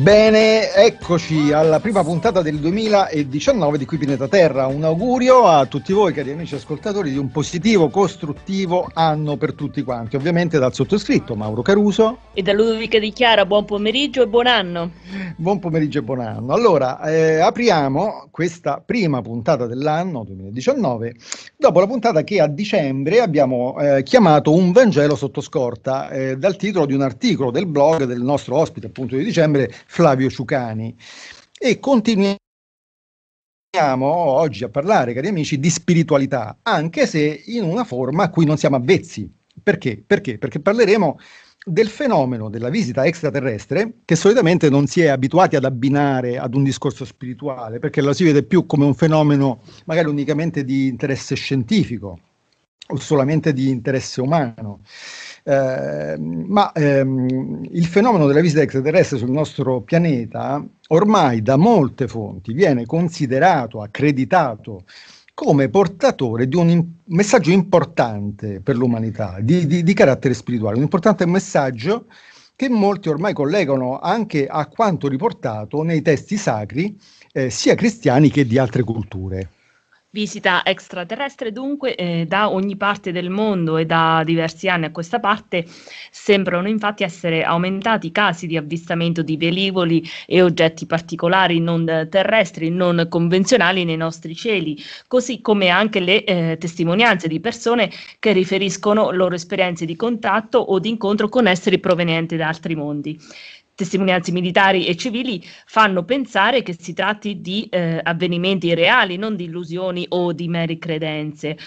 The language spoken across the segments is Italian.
Bene, eccoci alla prima puntata del 2019 di Qui Pineta Terra. Un augurio a tutti voi, cari amici ascoltatori, di un positivo, costruttivo anno per tutti quanti. Ovviamente dal sottoscritto Mauro Caruso. E da Ludovica Di Chiara, buon pomeriggio e buon anno. Buon pomeriggio e buon anno. Allora, eh, apriamo questa prima puntata dell'anno 2019 dopo la puntata che a dicembre abbiamo eh, chiamato Un Vangelo sotto scorta, eh, dal titolo di un articolo del blog del nostro ospite, appunto di dicembre Flavio Ciucani. E continuiamo oggi a parlare, cari amici, di spiritualità, anche se in una forma a cui non siamo avvezzi. Perché? Perché? Perché parleremo del fenomeno della visita extraterrestre che solitamente non si è abituati ad abbinare ad un discorso spirituale, perché lo si vede più come un fenomeno magari unicamente di interesse scientifico o solamente di interesse umano. Ehm, ma ehm, il fenomeno della visita extraterrestre sul nostro pianeta ormai da molte fonti viene considerato, accreditato come portatore di un in- messaggio importante per l'umanità, di, di, di carattere spirituale, un importante messaggio che molti ormai collegano anche a quanto riportato nei testi sacri, eh, sia cristiani che di altre culture. Visita extraterrestre dunque eh, da ogni parte del mondo e da diversi anni a questa parte sembrano infatti essere aumentati i casi di avvistamento di velivoli e oggetti particolari non terrestri, non convenzionali nei nostri cieli, così come anche le eh, testimonianze di persone che riferiscono loro esperienze di contatto o di incontro con esseri provenienti da altri mondi testimonianze militari e civili fanno pensare che si tratti di eh, avvenimenti reali, non di illusioni o di mere credenze.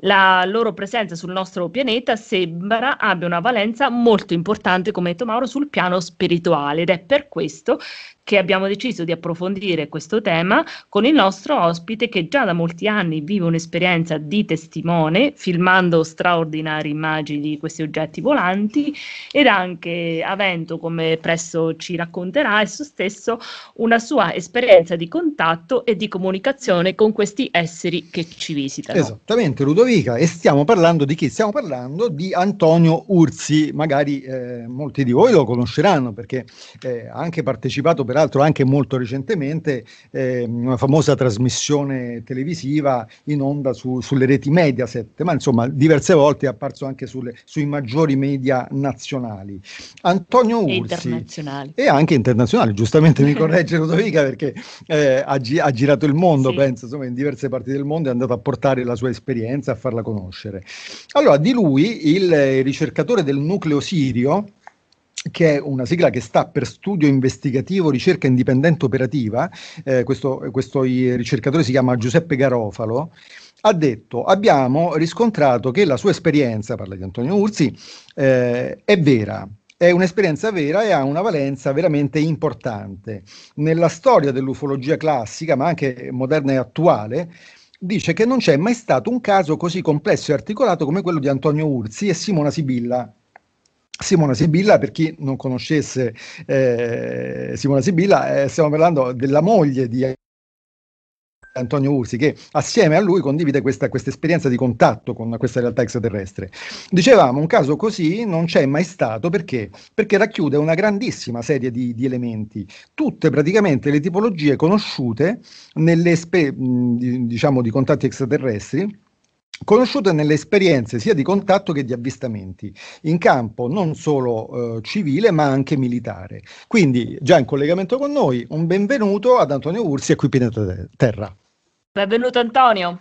La loro presenza sul nostro pianeta sembra abbia una valenza molto importante, come ha detto Mauro, sul piano spirituale ed è per questo che abbiamo deciso di approfondire questo tema con il nostro ospite che già da molti anni vive un'esperienza di testimone, filmando straordinarie immagini di questi oggetti volanti ed anche avendo, come presto ci racconterà, esso stesso una sua esperienza di contatto e di comunicazione con questi esseri che ci visitano. Esattamente, Ludovica, e stiamo parlando di chi? Stiamo parlando di Antonio Urzi, magari eh, molti di voi lo conosceranno perché eh, ha eh, anche partecipato per peraltro anche molto recentemente, eh, una famosa trasmissione televisiva in onda su, sulle reti Mediaset, ma insomma diverse volte è apparso anche sulle, sui maggiori media nazionali. Antonio Ursi e anche internazionali, giustamente mi corregge Ludovica perché eh, ha, gi- ha, girato il mondo, sì. penso, insomma in diverse parti del mondo è andato a portare la sua esperienza, a farla conoscere. Allora, di lui il ricercatore del nucleo sirio, che è una sigla che sta per studio investigativo ricerca indipendente operativa, eh, questo, questo ricercatore si chiama Giuseppe Garofalo, ha detto abbiamo riscontrato che la sua esperienza, parla di Antonio Ursi, eh, è vera, è un'esperienza vera e ha una valenza veramente importante. Nella storia dell'ufologia classica, ma anche moderna e attuale, dice che non c'è mai stato un caso così complesso e articolato come quello di Antonio Ursi e Simona Sibilla Simona Sibilla, per chi non conoscesse eh, Simona Sibilla, eh, stiamo parlando della moglie di Antonio Ursi, che assieme a lui condivide questa, questa esperienza di contatto con questa realtà extraterrestre. Dicevamo, un caso così non c'è mai stato perché? Perché racchiude una grandissima serie di, di elementi, tutte praticamente le tipologie conosciute nelle spe, diciamo, di contatti extraterrestri conosciuta nelle esperienze sia di contatto che di avvistamenti, in campo non solo eh, civile ma anche militare. Quindi già in collegamento con noi un benvenuto ad Antonio Ursi e qui Pineto Terra. Benvenuto Antonio.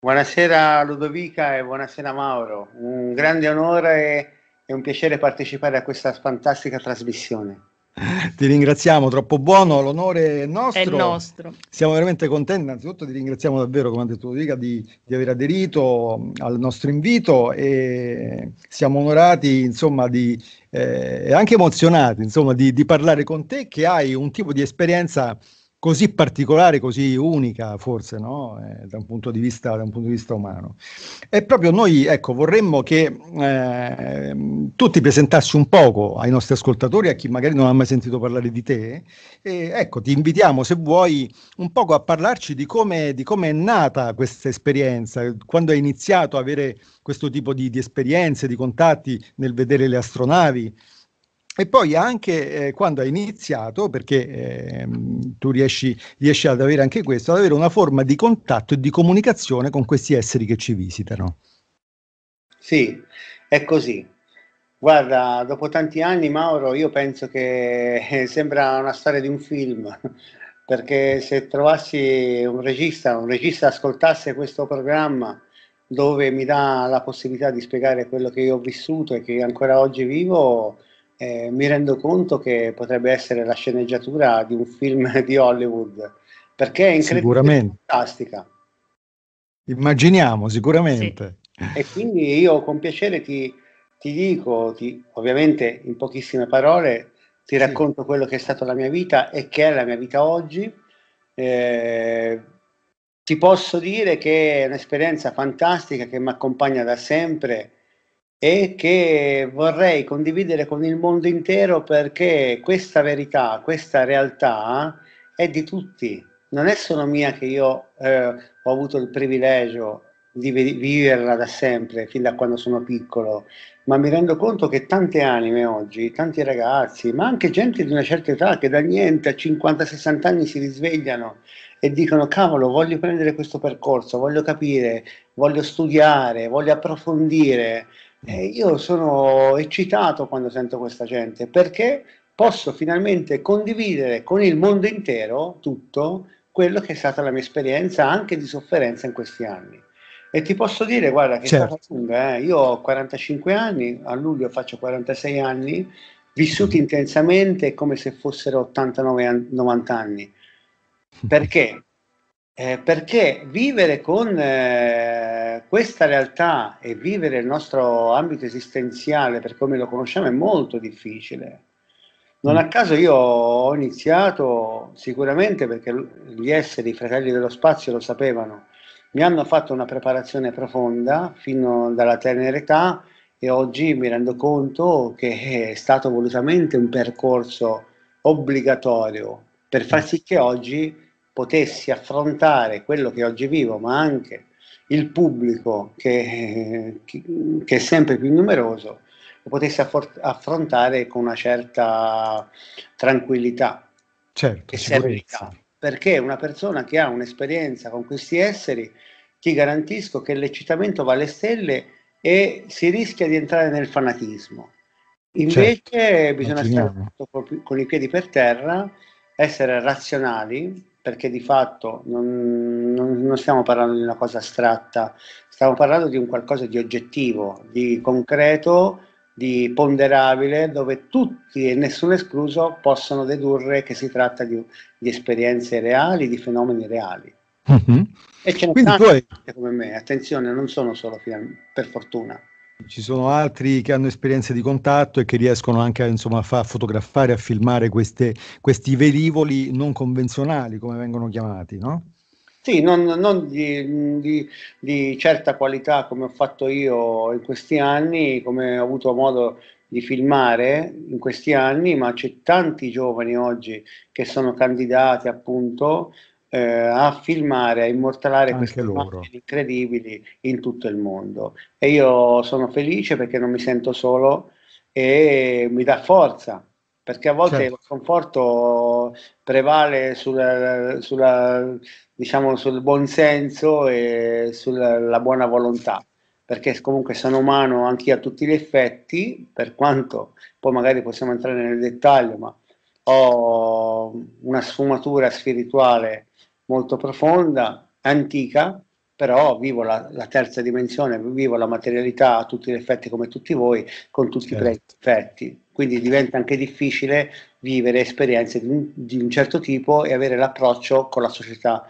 Buonasera Ludovica e buonasera Mauro, un grande onore e un piacere partecipare a questa fantastica trasmissione. Ti ringraziamo, troppo buono, l'onore è nostro. È nostro. Siamo veramente contenti, innanzitutto ti ringraziamo davvero, come ha detto Ludica, di, di aver aderito al nostro invito e siamo onorati, insomma, di, eh, anche emozionati, insomma, di, di parlare con te che hai un tipo di esperienza così particolare, così unica forse no? eh, da, un punto di vista, da un punto di vista umano. E proprio noi ecco, vorremmo che eh, tu ti presentassi un poco ai nostri ascoltatori, a chi magari non ha mai sentito parlare di te, e ecco, ti invitiamo se vuoi un poco a parlarci di come, di come è nata questa esperienza, quando hai iniziato a avere questo tipo di, di esperienze, di contatti nel vedere le astronavi. E poi anche eh, quando hai iniziato, perché eh, tu riesci, riesci, ad avere anche questo, ad avere una forma di contatto e di comunicazione con questi esseri che ci visitano. Sì, è così. Guarda, dopo tanti anni, Mauro, io penso che eh, sembra una storia di un film, perché se trovassi un regista, un regista ascoltasse questo programma dove mi dà la possibilità di spiegare quello che io ho vissuto e che ancora oggi vivo, eh, mi rendo conto che potrebbe essere la sceneggiatura di un film di Hollywood, perché è incredibilmente fantastica. Immaginiamo, sicuramente. Sì. E quindi io con piacere ti, ti dico, ti, ovviamente in pochissime parole, ti racconto quello che è stata la mia vita e che è la mia vita oggi. Eh, ti posso dire che è un'esperienza fantastica che mi accompagna da sempre e che vorrei condividere con il mondo intero perché questa verità, questa realtà è di tutti, non è solo mia che io eh, ho avuto il privilegio di viverla da sempre, fin da quando sono piccolo, ma mi rendo conto che tante anime oggi, tanti ragazzi, ma anche gente di una certa età che da niente a 50-60 anni si risvegliano e dicono cavolo, voglio prendere questo percorso, voglio capire, voglio studiare, voglio approfondire, eh, io sono eccitato quando sento questa gente perché posso finalmente condividere con il mondo intero tutto quello che è stata la mia esperienza anche di sofferenza in questi anni. E ti posso dire, guarda, che certo. è stata lunga, eh? io ho 45 anni, a luglio faccio 46 anni, vissuti intensamente come se fossero 89-90 anni. Perché? Eh, perché vivere con eh, questa realtà e vivere il nostro ambito esistenziale per come lo conosciamo è molto difficile. Non a mm. caso io ho iniziato sicuramente perché gli esseri, i fratelli dello spazio lo sapevano, mi hanno fatto una preparazione profonda fino dalla tenera età e oggi mi rendo conto che è stato volutamente un percorso obbligatorio per far sì che oggi potessi affrontare quello che oggi vivo, ma anche il pubblico che, che è sempre più numeroso lo potesse affrontare con una certa tranquillità certo, e serenità. Perché una persona che ha un'esperienza con questi esseri, ti garantisco che l'eccitamento va alle stelle e si rischia di entrare nel fanatismo. Invece certo, bisogna continuiamo. stare con i piedi per terra, essere razionali, perché di fatto non, non, non, stiamo parlando di una cosa astratta, stiamo parlando di un qualcosa di oggettivo, di concreto, di ponderabile, dove tutti e nessuno escluso possono dedurre che si tratta di, di esperienze reali, di fenomeni reali. Mm-hmm. E ce ne sono poi... come me, attenzione, non sono solo per fortuna. Ci sono altri che hanno esperienze di contatto e che riescono anche a, insomma, a far fotografare, a filmare queste, questi velivoli non convenzionali, come vengono chiamati, no? Sì, non, non di, di, di, certa qualità come ho fatto io in questi anni, come ho avuto modo di filmare in questi anni, ma c'è tanti giovani oggi che sono candidati appunto eh, a filmare, a immortalare Anche queste immagini incredibili in tutto il mondo. E io sono felice perché non mi sento solo e mi dà forza, perché a volte certo. il conforto prevale sulla, sulla, diciamo, sul buon senso e sulla buona volontà perché comunque sono umano anche a tutti gli effetti, per quanto poi magari possiamo entrare nel dettaglio, ma ho una sfumatura spirituale molto profonda, antica, però vivo la, la, terza dimensione, vivo la materialità a tutti gli effetti come tutti voi, con tutti certo. i effetti. Quindi diventa anche difficile vivere esperienze di un, di un, certo tipo e avere l'approccio con la società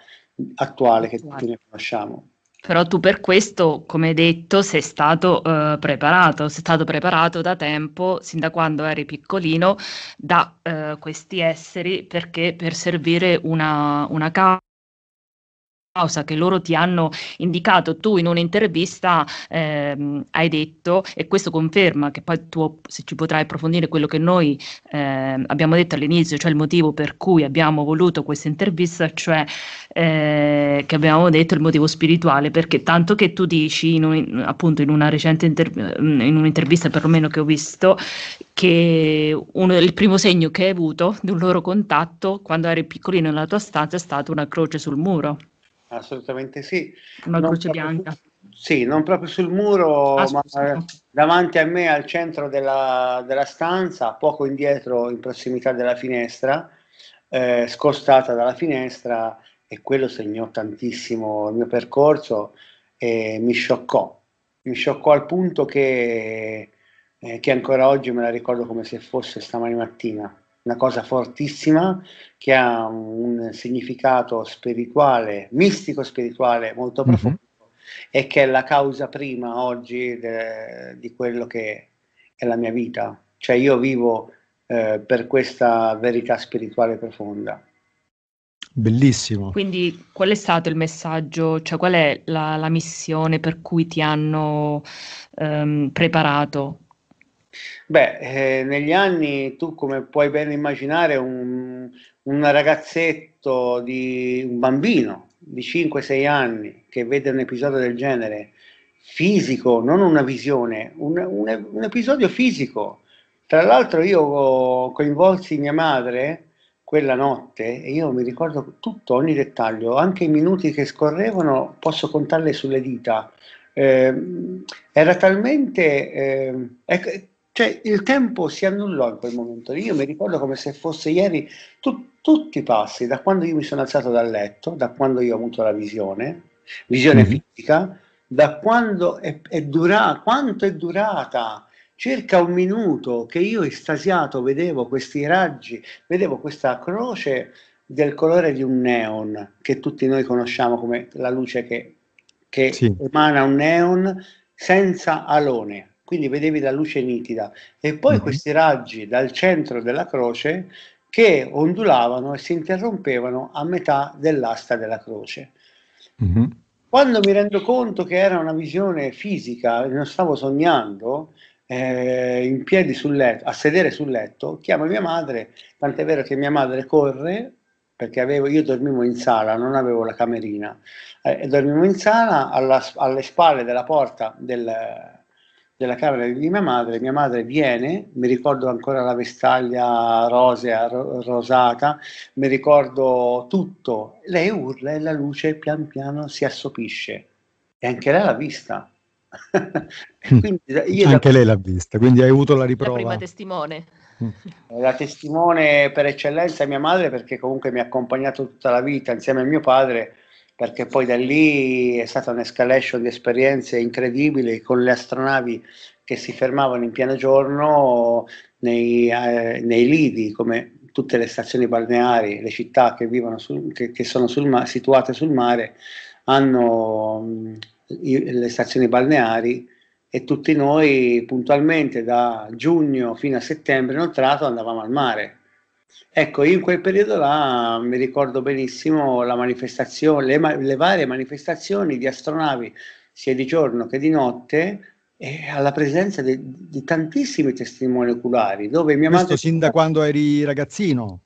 attuale che tutti ne conosciamo. Però tu per questo, come detto, sei stato eh, preparato, sei stato preparato da tempo, sin da quando eri piccolino, da eh, questi esseri perché per servire una, una causa che loro ti hanno indicato, tu in un'intervista ehm, hai detto, e questo conferma che poi tu se ci potrai approfondire quello che noi ehm, abbiamo detto all'inizio, cioè il motivo per cui abbiamo voluto questa intervista, cioè eh, che abbiamo detto il motivo spirituale, perché tanto che tu dici in un, appunto in una recente intervista, in un'intervista perlomeno che ho visto, che uno, il primo segno che hai avuto di un loro contatto quando eri piccolino nella tua stanza è stata una croce sul muro assolutamente sì. Una non croce bianca. sì, non proprio sul muro, ma davanti a me al centro della, della, stanza, poco indietro in prossimità della finestra, eh, scostata dalla finestra e quello segnò tantissimo il mio percorso e mi scioccò, mi scioccò al punto che, eh, che ancora oggi me la ricordo come se fosse stamani mattina una cosa fortissima che ha un significato spirituale, mistico spirituale molto mhm. profondo mm-hmm. e che è la causa prima oggi de, di quello che è la mia vita. Cioè io vivo eh, per questa verità spirituale profonda. Bellissimo. Quindi qual è stato il messaggio, cioè qual è la, la missione per cui ti hanno ehm, preparato Beh, eh, negli anni tu, come puoi ben immaginare, un, un ragazzetto, di, un bambino di 5-6 anni che vede un episodio del genere, fisico, non una visione, un, un, un episodio fisico. Tra l'altro io coinvolsi mia madre quella notte e io mi ricordo tutto, ogni dettaglio, anche i minuti che scorrevano posso contarle sulle dita. Eh, era talmente... Eh, ecco, cioè il tempo si annullò in quel momento io mi ricordo come se fosse ieri tu, tutti i passi, da quando io mi sono alzato dal letto, da quando io ho avuto la visione, visione mm-hmm. fisica, da quando è, è durata, quanto è durata, circa un minuto che io estasiato vedevo questi raggi, vedevo questa croce del colore di un neon che tutti noi conosciamo come la luce che, che sì. emana un neon senza alone quindi vedevi la luce nitida, e poi mm-hmm. questi raggi dal centro della croce che ondulavano e si interrompevano a metà dell'asta della croce. Mm-hmm. Quando mi rendo conto che era una visione fisica, non stavo sognando, eh, in piedi sul letto, a sedere sul letto, chiamo mia madre, tant'è vero che mia madre corre perché avevo, io dormivo in sala, non avevo la camerina, eh, dormivo in sala alla, alle spalle della porta del, della camera di mia madre, mia madre viene, mi ricordo ancora la vestaglia rosea, ro- rosata, mi ricordo tutto, lei urla e la luce pian piano si assopisce e anche lei l'ha vista. Mm. quindi, anche da... lei l'ha vista, quindi hai avuto la riprova. La prima testimone. Mm. Eh, la testimone per eccellenza è mia madre perché comunque mi ha accompagnato tutta la vita insieme a mio padre perché poi da lì è stata un'escalation di esperienze incredibili con le astronavi che si fermavano in pieno giorno nei, eh, nei lidi, come tutte le stazioni balneari, le città che, sul, che, che sono sul situate sul mare, hanno mh, mm, i, le stazioni balneari e tutti noi puntualmente da giugno fino a settembre inoltrato andavamo al mare Ecco, in quel periodo là mi ricordo benissimo la manifestazione, le, le varie manifestazioni di astronavi sia di giorno che di notte e alla presenza di, di tantissimi testimoni oculari. Dove mia Questo madre... sin da quando eri ragazzino?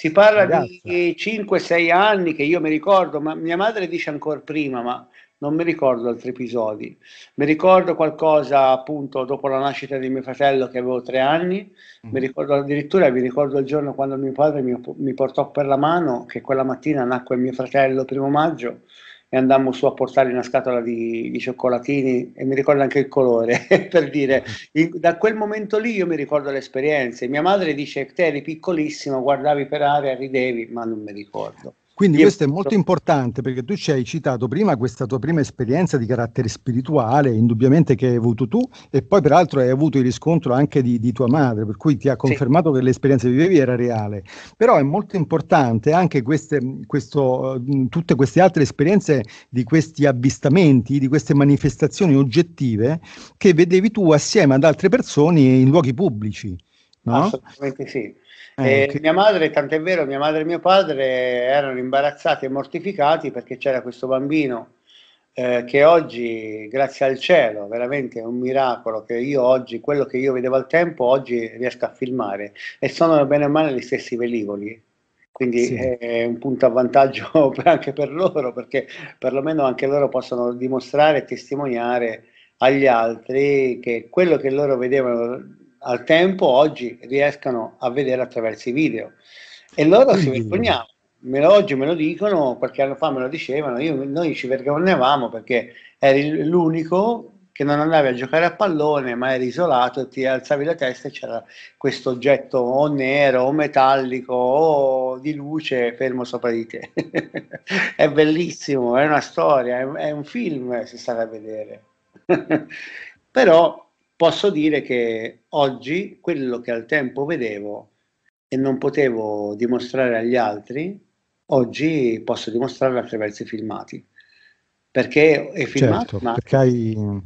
Si parla Ragazza. di 5-6 anni che io mi ricordo, ma mia madre dice ancora prima, ma non mi ricordo altri episodi. Mi ricordo qualcosa appunto dopo la nascita di mio fratello che avevo 3 anni, mm. mi mm-hmm. ricordo addirittura, mi ricordo il giorno quando mio padre mi, mi portò per la mano, che quella mattina nacque mio fratello, primo maggio, e andammo su a portargli una scatola di, di cioccolatini e mi ricordo anche il colore, per dire, in, da quel momento lì io mi ricordo le esperienze. Mia madre dice, te eri piccolissimo, guardavi per aria, ridevi, ma non mi ricordo. Quindi Io questo è molto importante perché tu ci hai citato prima questa tua prima esperienza di carattere spirituale, indubbiamente che hai avuto tu, e poi peraltro hai avuto il riscontro anche di, di tua madre, per cui ti ha confermato sì. che l'esperienza che vivevi era reale. Però è molto importante anche queste, questo, tutte queste altre esperienze di questi avvistamenti, di queste manifestazioni oggettive che vedevi tu assieme ad altre persone in luoghi pubblici. No? Assolutamente sì. Eh, che... Mia madre, tant'è vero, mia madre e mio padre erano imbarazzati e mortificati perché c'era questo bambino eh, che oggi, grazie al cielo, veramente è un miracolo che io oggi, quello che io vedevo al tempo, oggi riesco a filmare e sono bene o male gli stessi velivoli. Quindi sì. è un punto a vantaggio anche per loro, perché perlomeno anche loro possono dimostrare e testimoniare agli altri che quello che loro vedevano al tempo oggi riescano a vedere attraverso i video. E loro si vergognavano. Me lo, oggi me lo dicono, qualche anno fa me lo dicevano, io, noi ci vergognavamo perché eri l'unico che non andavi a giocare a pallone, ma eri isolato, ti alzavi la testa e c'era questo oggetto o nero o metallico o di luce fermo sopra di te. è bellissimo, è una storia, è, è un film, eh, si sta a vedere. Però posso dire che oggi quello che al tempo vedevo e non potevo dimostrare agli altri, oggi posso dimostrarlo attraverso i filmati. Perché è filmato, certo, ma... Perché hai...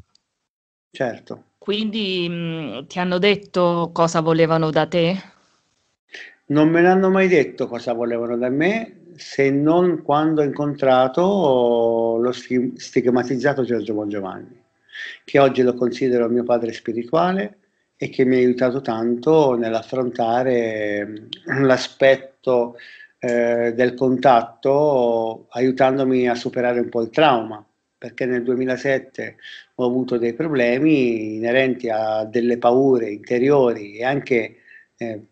Certo. Quindi mh, mm, ti hanno detto cosa volevano da te? Non me l'hanno mai detto cosa volevano da me, se non quando ho incontrato lo stigmatizzato Giorgio Bongiovanni che oggi lo considero mio padre spirituale e che mi ha aiutato tanto nell'affrontare ehm, l'aspetto eh, del contatto, aiutandomi a superare un po' il trauma, perché nel 2007 ho avuto dei problemi inerenti a delle paure interiori e anche eh,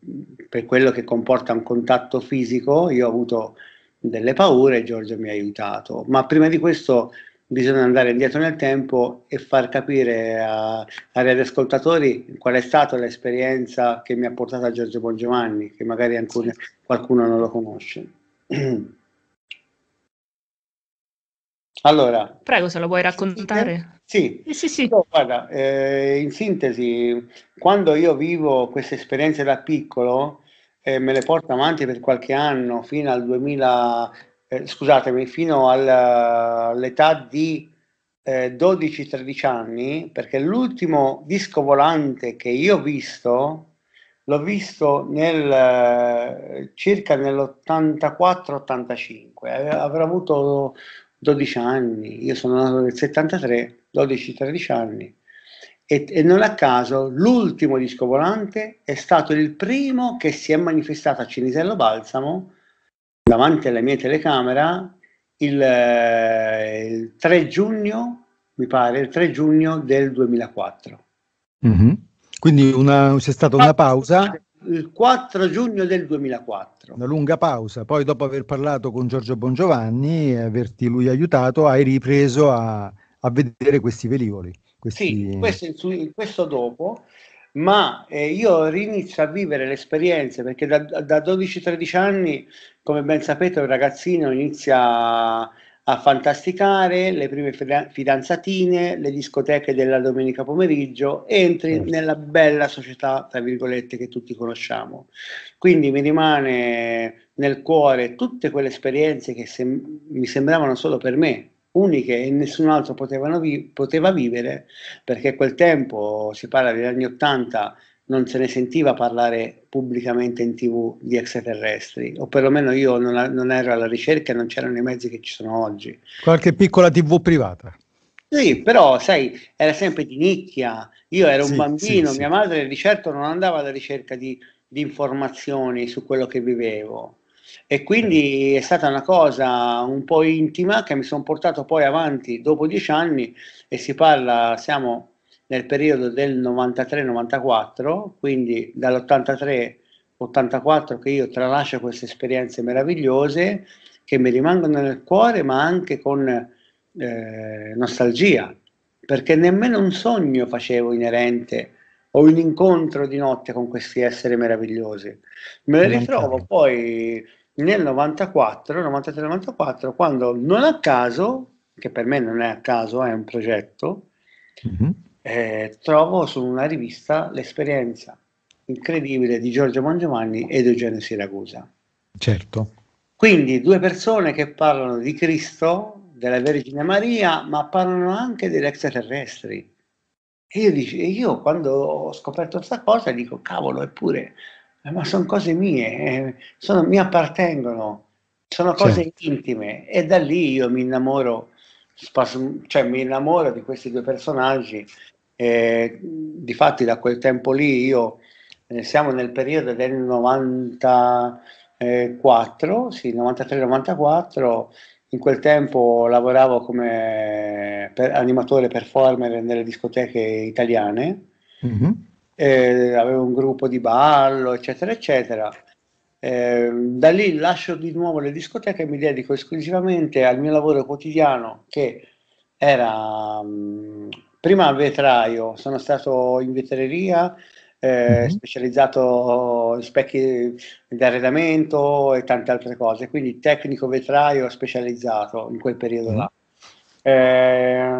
per quello che comporta un contatto fisico, io ho avuto delle paure e Giorgio mi ha aiutato. Ma prima di questo bisogna andare indietro nel tempo e far capire agli ascoltatori qual è stata l'esperienza che mi ha portato a Giorgio Bongiovanni, che magari ancora qualcuno non lo conosce. Allora, prego se lo vuoi raccontare. Sì, eh, sì, sì. No, guarda, eh, in sintesi, quando io vivo queste esperienze da piccolo, eh, me le porto avanti per qualche anno, fino al 2000, eh, scusatemi, fino all'età di eh, 12-13 anni, perché l'ultimo disco volante che io ho visto, l'ho visto nel, eh, circa nell'84-85, eh, avrò avuto 12 anni, io sono nato nel 73, 12-13 anni. E, e, non a caso l'ultimo disco volante è stato il primo che si è manifestato a Cinisello Balsamo davanti alla mia telecamera il, eh, il 3 giugno, mi pare, il 3 giugno del 2004. Mm-hmm. Quindi una, c'è stata una pausa. Il 4 giugno del 2004. Una lunga pausa, poi dopo aver parlato con Giorgio Bongiovanni e averti lui aiutato, hai ripreso a, a vedere questi velivoli. Questi... Sì, questo, questo dopo, ma eh, io rinizio a vivere le esperienze perché da, da 12-13 anni, come ben sapete, un ragazzino inizia a fantasticare, le prime fidanzatine, le discoteche della domenica pomeriggio, entri certo. nella bella società, tra virgolette, che tutti conosciamo. Quindi mi rimane nel cuore tutte quelle esperienze che sem- mi sembravano solo per me, uniche e nessun altro vi- poteva vivere, perché a quel tempo, si parla degli anni Ottanta, non se ne sentiva parlare pubblicamente in tv di extraterrestri, o perlomeno io non, a- non ero alla ricerca e non c'erano i mezzi che ci sono oggi. Qualche piccola tv privata. Sì, però sai, era sempre di nicchia. Io ero sì, un bambino, sì, mia sì. madre di certo non andava alla ricerca di, di informazioni su quello che vivevo e quindi è stata una cosa un po' intima che mi sono portato poi avanti dopo dieci anni e si parla, siamo nel periodo del 93-94, quindi dall'83-84 che io tralascio queste esperienze meravigliose che mi rimangono nel cuore ma anche con eh, nostalgia, perché nemmeno un sogno facevo inerente o un incontro di notte con questi esseri meravigliosi. Me li ritrovo poi nel 94, 93-94, quando non a caso, che per me non è a caso, è un progetto, mm-hmm. eh, trovo su una rivista l'esperienza incredibile di Giorgio Mangiovanni ed Eugenio Siracusa. Certo. Quindi due persone che parlano di Cristo, della Vergine Maria, ma parlano anche degli extraterrestri. E io, dice, io quando ho scoperto questa cosa dico, cavolo, eppure eh, ma sono cose mie, eh, sono, mi appartengono, sono cose certo. intime e da lì io mi innamoro, cioè mi innamoro di questi due personaggi. Eh, difatti da quel tempo lì io eh, siamo nel periodo del 94, eh, sì, 93-94, in quel tempo lavoravo come per, animatore performer nelle discoteche italiane. Mm-hmm eh, avevo un gruppo di ballo, eccetera, eccetera. Eh, da lì lascio di nuovo le discoteche e mi dedico esclusivamente al mio lavoro quotidiano che era mh, mm, prima vetraio, sono stato in vetreria, eh, mm-hmm. specializzato in specchi di arredamento e tante altre cose, quindi tecnico vetraio specializzato in quel periodo là. Mhm. Eh,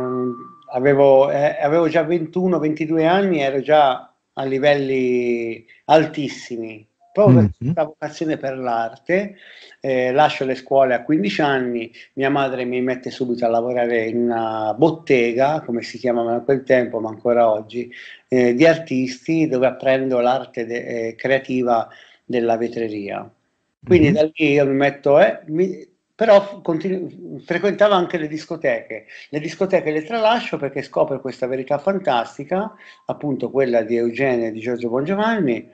avevo, eh, avevo, già 21-22 anni, ero già a livelli altissimi, proprio mm-hmm. per questa vocazione per l'arte. Eh, lascio le scuole a 15 anni, mia madre mi mette subito a lavorare in una bottega, come si chiamava a quel tempo, ma ancora oggi, eh, di artisti dove apprendo l'arte de- eh, creativa della vetreria. Quindi mm-hmm. da lì io mi metto, eh, mi, però continu- frequentava anche le discoteche. Le discoteche le tralascio perché scopre questa verità fantastica, appunto quella di Eugenia e di Giorgio Bongiovanni,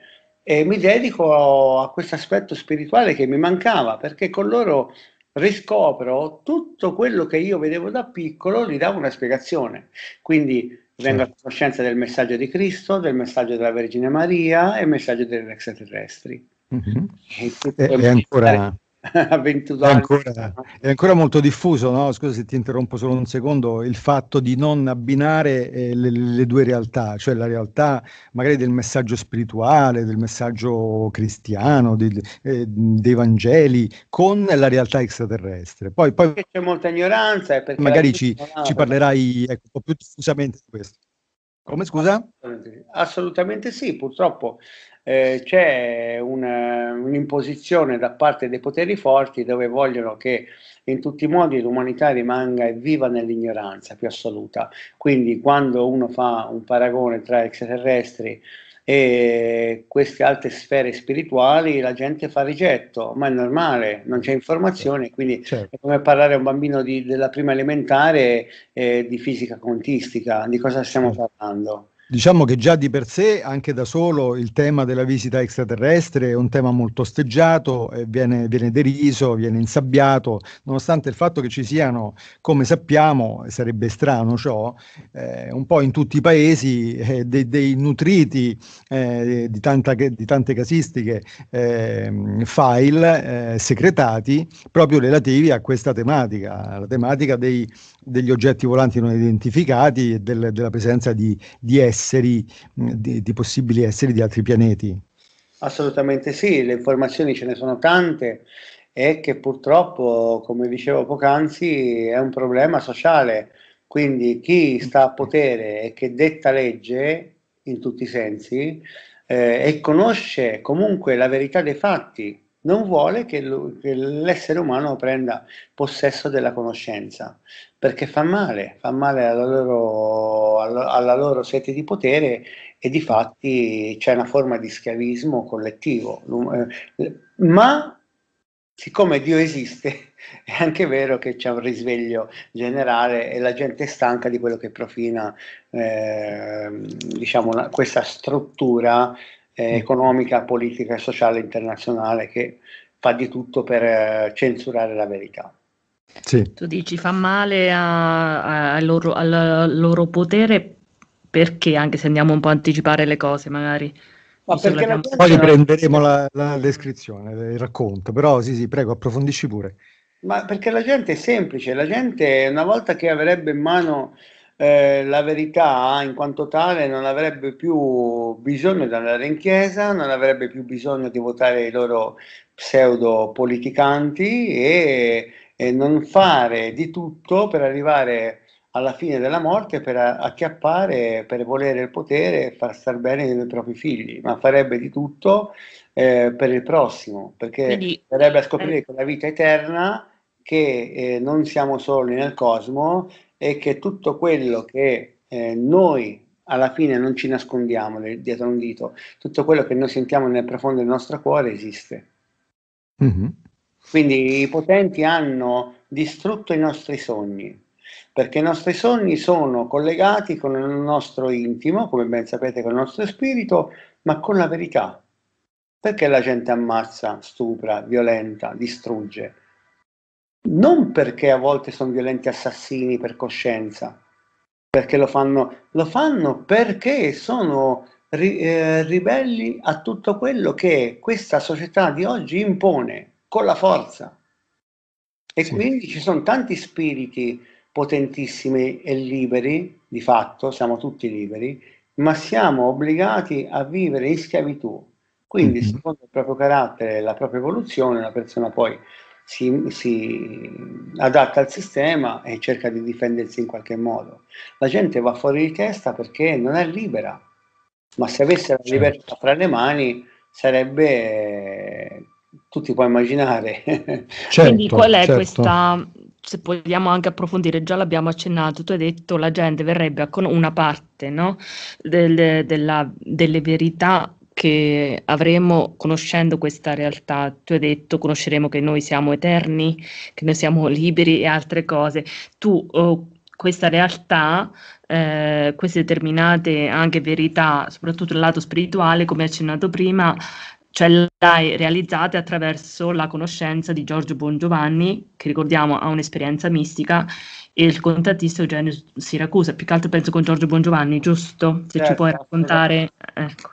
e mi dedico a questo aspetto spirituale che mi mancava, perché con loro riscopro tutto quello che io vedevo da piccolo, gli davo una spiegazione. Quindi vengo a conoscenza del messaggio di Cristo, del messaggio della Vergine Maria e il messaggio degli extraterrestri. Mm-hmm. E, e, e ancora... a 28 anni. È ancora, è ancora molto diffuso, no? scusa se ti interrompo solo un secondo, il fatto di non abbinare eh, le, le, due realtà, cioè la realtà magari del messaggio spirituale, del messaggio cristiano, di, eh, dei Vangeli, con la realtà extraterrestre. Poi, poi perché c'è molta ignoranza. magari ci, ci, parlerai ecco, un po' più diffusamente di questo. Come scusa? Assolutamente sì, purtroppo eh, c'è una, eh, un'imposizione da parte dei poteri forti dove vogliono che in tutti i modi l'umanità rimanga e viva nell'ignoranza più assoluta. Quindi quando uno fa un paragone tra extraterrestri e queste altre sfere spirituali la gente fa rigetto, ma è normale, non c'è informazione, certo, quindi certo. è come parlare a un bambino di, della prima elementare eh, di fisica quantistica, di cosa stiamo parlando? Diciamo che già di per sé, anche da solo, il tema della visita extraterrestre è un tema molto osteggiato, eh, viene, viene, deriso, viene insabbiato, nonostante il fatto che ci siano, come sappiamo, sarebbe strano ciò, eh, un po' in tutti i paesi eh, dei, dei, nutriti eh, di, tanta, di, tante casistiche ehm, file eh, secretati proprio relativi a questa tematica, la tematica dei degli oggetti volanti non identificati e del, della presenza di, di esseri, di, di, possibili esseri di altri pianeti. Assolutamente sì, le informazioni ce ne sono tante e che purtroppo, come dicevo poc'anzi, è un problema sociale. Quindi chi sta a potere e che detta legge in tutti i sensi eh, e conosce comunque la verità dei fatti, non vuole che, l'essere umano prenda possesso della conoscenza perché fa male, fa male alla loro, alla loro sete di potere e di fatti c'è una forma di schiavismo collettivo. Eh, ma siccome Dio esiste, è anche vero che c'è un risveglio generale e la gente è stanca di quello che profina eh, diciamo, una, questa struttura eh, mm. economica, politica e sociale internazionale che fa di tutto per eh, censurare la verità. Sì. Tu dici fa male a, a, al, loro, al, loro, potere perché, anche se andiamo un po' a anticipare le cose magari. Ma la... Poi riprenderemo la, la, descrizione, il racconto, però sì, sì, prego, approfondisci pure. Ma perché la gente è semplice, la gente una volta che avrebbe in mano eh, la verità in quanto tale non avrebbe più bisogno di andare in chiesa, non avrebbe più bisogno di votare i loro pseudo politicanti e e non fare di tutto per arrivare alla fine della morte per acchiappare, per volere il potere e far star bene i propri figli, ma farebbe di tutto eh, per il prossimo, perché Quindi, verrebbe a scoprire eh. che la vita è eterna, che eh, non siamo soli nel cosmo e che tutto quello che eh, noi alla fine non ci nascondiamo dietro un dito, tutto quello che noi sentiamo nel profondo del nostro cuore esiste. Mm-hmm. Quindi i potenti hanno distrutto i nostri sogni, perché i nostri sogni sono collegati con il nostro intimo, come ben sapete, con il nostro spirito, ma con la verità. Perché la gente ammazza, stupra, violenta, distrugge? Non perché a volte sono violenti assassini per coscienza, perché lo fanno, lo fanno perché sono ri, eh, ribelli a tutto quello che questa società di oggi impone con la forza. E sì. quindi ci sono tanti spiriti potentissimi e liberi, di fatto siamo tutti liberi, ma siamo obbligati a vivere in schiavitù. Quindi, mm-hmm. secondo il proprio carattere e la propria evoluzione, la persona poi si, si, adatta al sistema e cerca di difendersi in qualche modo. La gente va fuori di testa perché non è libera, ma se avesse la certo. libertà fra le mani sarebbe tu ti puoi immaginare. certo, Quindi qual è certo. questa, se vogliamo anche approfondire, già l'abbiamo accennato, tu hai detto la gente verrebbe a con una parte no? Del, della, delle verità che avremo conoscendo questa realtà. Tu hai detto conosceremo che noi siamo eterni, che noi siamo liberi e altre cose. Tu oh, questa realtà, eh, queste determinate anche verità, soprattutto il lato spirituale, come hai accennato prima, cioè l'hai realizzata attraverso la conoscenza di Giorgio Bongiovanni, che ricordiamo ha un'esperienza mistica, e il contattista Eugenio Siracusa, più che altro penso con Giorgio Bongiovanni, giusto? Se certo, ci puoi raccontare. Ecco.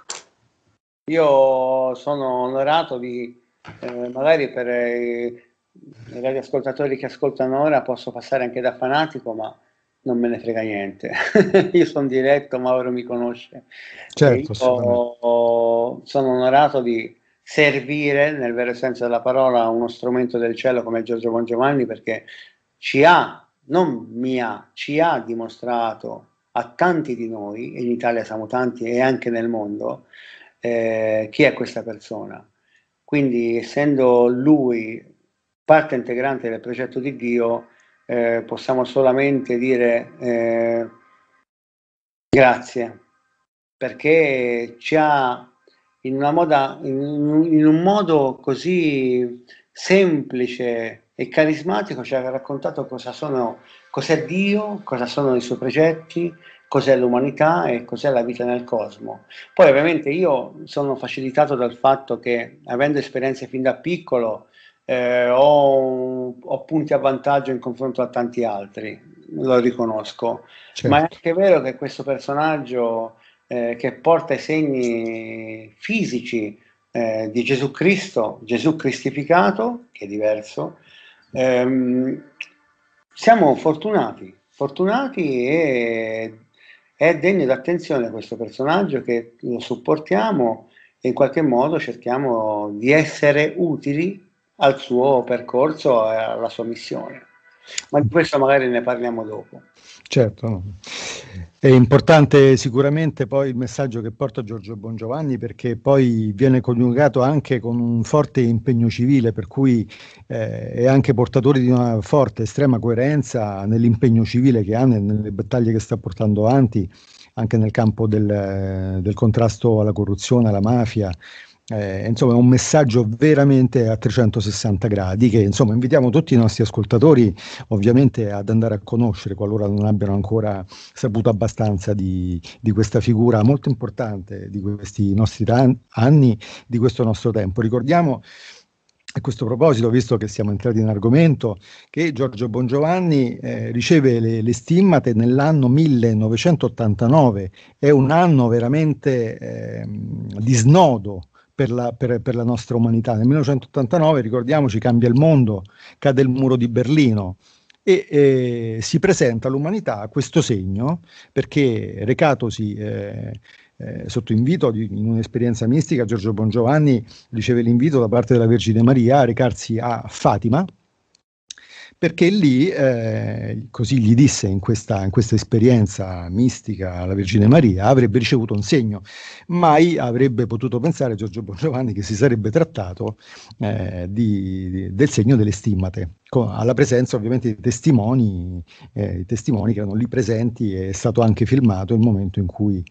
Io sono onorato di, eh, magari per eh, i radioascoltatori che ascoltano ora posso passare anche da fanatico, ma non me ne frega niente. io sono diretto, Mauro mi conosce. Certo, sono onorato di servire, nel vero senso della parola, uno strumento del cielo come Giorgio Bongiovanni perché ci ha, non mi ha, ci ha dimostrato a tanti di noi, in Italia siamo tanti e anche nel mondo, eh, chi è questa persona. Quindi essendo lui parte integrante del progetto di Dio, eh, possiamo solamente dire eh, grazie perché ci ha in, moda, in, in, un modo così semplice e carismatico ci ha raccontato cosa sono, cos'è Dio, cosa sono i suoi progetti, cos'è l'umanità e cos'è la vita nel cosmo. Poi ovviamente io sono facilitato dal fatto che avendo esperienze fin da piccolo, eh, ho, ho, punti a vantaggio in confronto a tanti altri, lo riconosco, certo. ma è anche vero che questo personaggio eh, che porta i segni fisici eh, di Gesù Cristo, Gesù cristificato, che è diverso, ehm, siamo fortunati, fortunati e è degno d'attenzione questo personaggio che lo supportiamo e in qualche modo cerchiamo di essere utili al suo percorso e alla sua missione. Ma di questo magari ne parliamo dopo. Certo, è importante sicuramente poi il messaggio che porta Giorgio Bongiovanni perché poi viene coniugato anche con un forte impegno civile, per cui eh, è anche portatore di una forte, estrema coerenza nell'impegno civile che ha, nelle battaglie che sta portando avanti, anche nel campo del, del contrasto alla corruzione, alla mafia, eh, insomma, è un messaggio veramente a 360 gradi che insomma invitiamo tutti i nostri ascoltatori ovviamente ad andare a conoscere qualora non abbiano ancora saputo abbastanza di, di questa figura molto importante di questi nostri tan- anni, di questo nostro tempo. Ricordiamo a questo proposito, visto che siamo entrati in argomento, che Giorgio Bongiovanni eh, riceve le, le, stimmate nell'anno 1989, è un anno veramente eh, di snodo per la, per, per la, nostra umanità. Nel 1989, ricordiamoci, cambia il mondo, cade il muro di Berlino e eh, si presenta all'umanità questo segno perché recatosi eh, eh, sotto invito di, in un'esperienza mistica, Giorgio Bongiovanni riceve l'invito da parte della Vergine Maria a recarsi a Fatima, perché lì, eh, così gli disse in questa, in questa, esperienza mistica la Vergine Maria, avrebbe ricevuto un segno. Mai avrebbe potuto pensare Giorgio Bongiovanni che si sarebbe trattato eh, di, del segno delle stimmate, con, alla presenza ovviamente dei testimoni, eh, testimoni che erano lì presenti e è stato anche filmato il momento in cui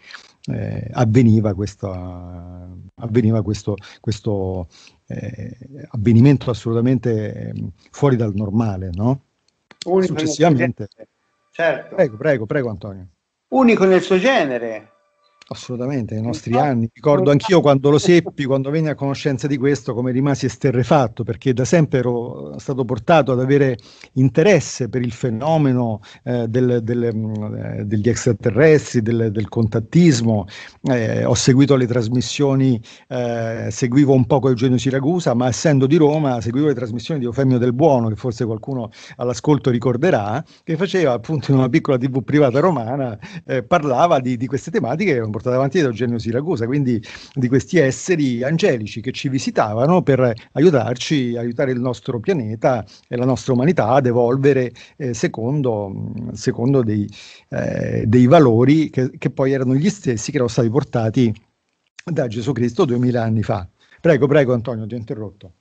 eh, avveniva, questa, avveniva, questo, questo eh, avvenimento assolutamente ehm, fuori dal normale, no? Unico Successivamente. Certo. Prego, prego, prego Antonio. Unico nel suo genere, Assolutamente, nei nostri infatti, anni. Ricordo infatti, anch'io quando lo seppi, quando venne a conoscenza di questo, come rimasi esterrefatto, perché da sempre ero stato portato ad avere interesse per il fenomeno eh, del, del, mm, eh, degli extraterrestri, del, del contattismo. Eh, ho seguito le trasmissioni, eh, seguivo un po' Eugenio Siracusa, ma essendo di Roma, seguivo le trasmissioni di Eufemio Del Buono, che forse qualcuno all'ascolto ricorderà, che faceva appunto in una piccola tv privata romana, eh, parlava di, di queste tematiche portato avanti da Eugenio Siracusa, quindi di questi esseri angelici che ci visitavano per aiutarci, aiutare il nostro pianeta e la nostra umanità ad evolvere eh, secondo, secondo dei, eh, dei, valori che, che poi erano gli stessi che erano stati portati da Gesù Cristo duemila anni fa. Prego, prego Antonio, ti ho interrotto.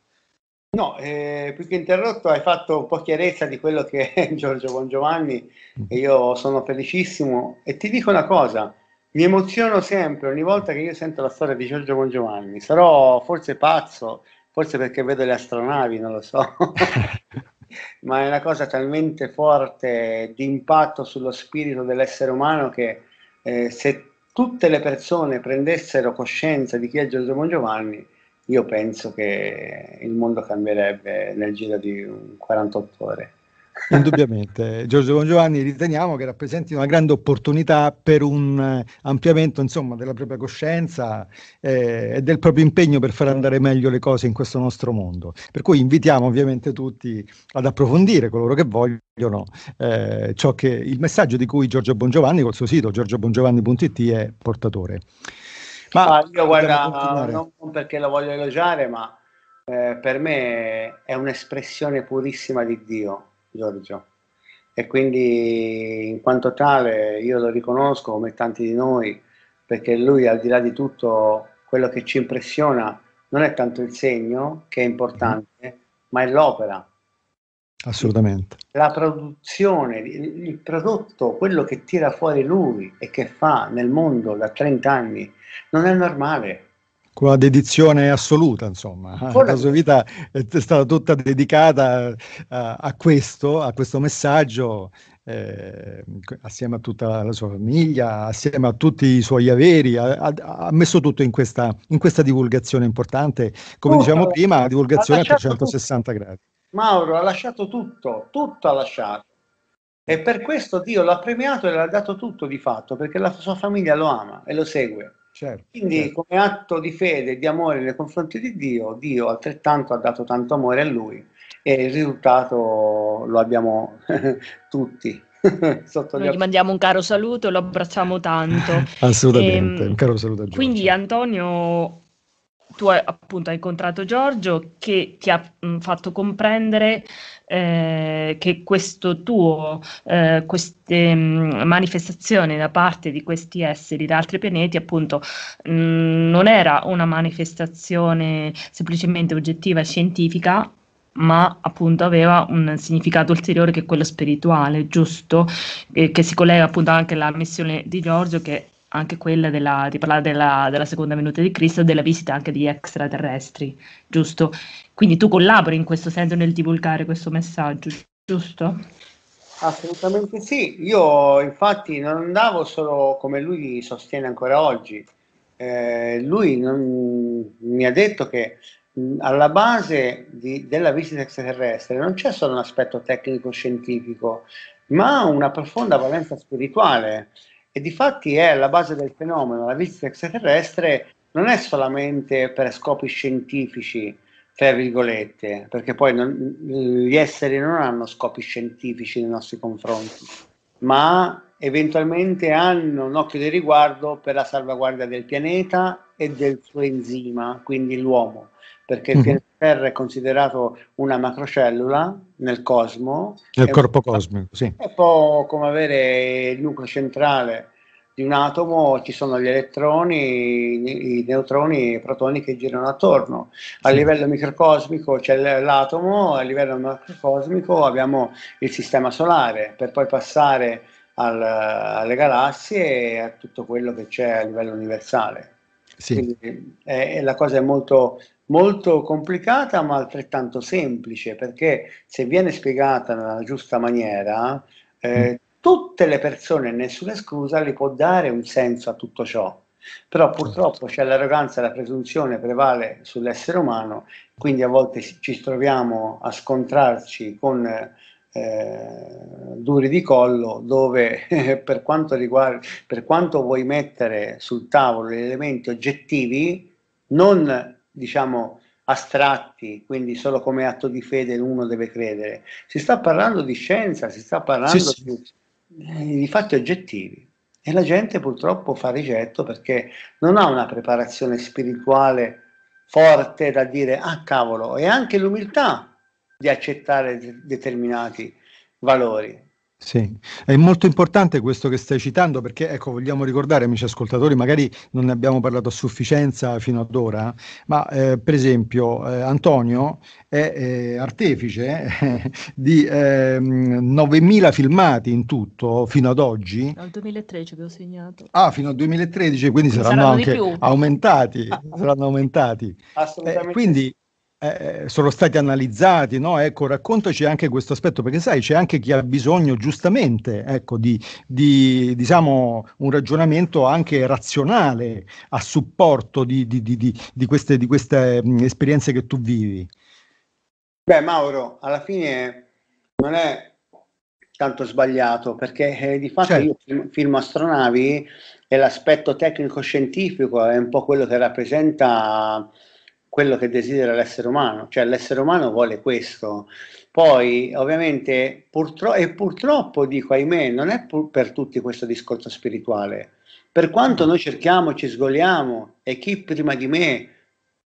No, eh, più che interrotto hai fatto un po' chiarezza di quello che è Giorgio Bongiovanni mm. e io sono felicissimo e ti dico una cosa, mi emoziono sempre ogni volta che io sento la storia di Giorgio Bongiovanni. Sarò forse pazzo, forse perché vedo le astronavi, non lo so. Ma è una cosa talmente forte di impatto sullo spirito dell'essere umano che eh, se tutte le persone prendessero coscienza di chi è Giorgio Bongiovanni, io penso che il mondo cambierebbe nel giro di 48 ore. Indubbiamente, Giorgio Bongiovanni riteniamo che rappresenti una grande opportunità per un eh, ampliamento insomma, della propria coscienza eh, e del proprio impegno per far andare meglio le cose in questo nostro mondo. Per cui invitiamo ovviamente tutti ad approfondire coloro che vogliono eh, ciò che il messaggio di cui Giorgio Bongiovanni col suo sito giorgiobongiovanni.it è portatore. Ma ah, io guarda, non perché lo voglio elogiare, ma eh, per me è un'espressione purissima di Dio Giorgio. E quindi in quanto tale io lo riconosco come tanti di noi, perché lui al di là di tutto quello che ci impressiona non è tanto il segno, che è importante, ma è l'opera. Assolutamente. La produzione, il prodotto, quello che tira fuori lui e che fa nel mondo da 30 anni, non è normale con una dedizione assoluta, insomma, Buona. la sua vita è stata tutta dedicata eh, a, a questo, a questo messaggio, eh, assieme a tutta la sua famiglia, assieme a tutti i suoi averi, ha, ha messo tutto in questa, in questa, divulgazione importante, come dicevamo prima, divulgazione a 360 tutto. gradi. Mauro ha lasciato tutto, tutto ha lasciato. E per questo Dio l'ha premiato e l'ha dato tutto di fatto, perché la sua famiglia lo ama e lo segue. Certo, Quindi certo. come atto di fede e di amore nei confronti di Dio, Dio altrettanto ha dato tanto amore a lui e il risultato lo abbiamo tutti. Sotto Noi gli mandiamo un caro saluto, lo abbracciamo tanto. Assolutamente, e, ehm, un caro saluto a Giorgio. Quindi Antonio, tu hai, appunto hai incontrato Giorgio che ti ha mh, fatto comprendere eh, che questo tuo, eh, queste mh, mm, manifestazioni da parte di questi esseri da altri pianeti, appunto, mh, mm, non era una manifestazione semplicemente oggettiva e scientifica, ma appunto aveva un significato ulteriore che quello spirituale, giusto? Eh, che si collega appunto anche alla missione di Giorgio che anche quella della, di parlare della, della, seconda venuta di Cristo della visita anche di extraterrestri, giusto? Quindi tu collabori in questo senso nel divulgare questo messaggio, giusto? Assolutamente sì, io infatti non andavo solo come lui sostiene ancora oggi, eh, lui non, mi ha detto che alla base di, della visita extraterrestre non c'è solo un aspetto tecnico-scientifico, ma una profonda valenza spirituale. E di fatti è alla base del fenomeno, la visita extraterrestre non è solamente per scopi scientifici, tra virgolette, perché poi non, gli esseri non hanno scopi scientifici nei nostri confronti, ma eventualmente hanno un occhio di riguardo per la salvaguardia del pianeta e del suo enzima, quindi l'uomo perché il mhm. pianeta è considerato una macrocellula nel cosmo. Nel corpo un... cosmico, sì. È un po' come avere il nucleo centrale di un atomo, ci sono gli elettroni, i neutroni i protoni che girano attorno. A sì. livello microcosmico c'è l'atomo, a livello macrocosmico abbiamo il sistema solare, per poi passare al, alle galassie e a tutto quello che c'è a livello universale. Sì. Quindi, eh, la cosa è molto molto complicata ma altrettanto semplice perché se viene spiegata nella giusta maniera eh, mm. tutte le persone, nessuna esclusa, le può dare un senso a tutto ciò. Però certo. purtroppo c'è l'arroganza e la presunzione prevale sull'essere umano, quindi a volte ci troviamo a scontrarci con eh, duri di collo dove per, quanto riguarda, per quanto vuoi mettere sul tavolo gli elementi oggettivi, non diciamo, astratti, quindi solo come atto di fede uno deve credere. Si sta parlando di scienza, si sta parlando sì, di, sì. Eh, di fatti oggettivi e la gente purtroppo fa rigetto perché non ha una preparazione spirituale forte da dire ah cavolo e anche l'umiltà di accettare determinati valori sì, è molto importante questo che stai citando perché, ecco, vogliamo ricordare, amici ascoltatori, magari non ne abbiamo parlato a sufficienza fino ad ora, ma eh, per esempio eh, Antonio è eh, artefice eh, di 9.000 ehm, filmati in tutto fino ad oggi. Al 2013 che segnato. Ah, fino al 2013, quindi, quindi saranno, saranno anche aumentati, ah. saranno aumentati. Assolutamente. Eh, quindi eh, eh, sono stati analizzati, no? Ecco, raccontaci anche questo aspetto, perché sai, c'è anche chi ha bisogno giustamente ecco, di, di diciamo, un ragionamento anche razionale a supporto di, di, di queste, queste mh, mm, esperienze che tu vivi. Beh, Mauro, alla fine non è tanto sbagliato, perché eh, di fatto certo. io film astronavi e l'aspetto tecnico-scientifico è un po' quello che rappresenta quello che desidera l'essere umano, cioè l'essere umano vuole questo. Poi, ovviamente, purtro- e purtroppo dico ahimè, non è pur- per tutti questo discorso spirituale. Per quanto noi cerchiamo, ci sgoliamo, e chi prima di me,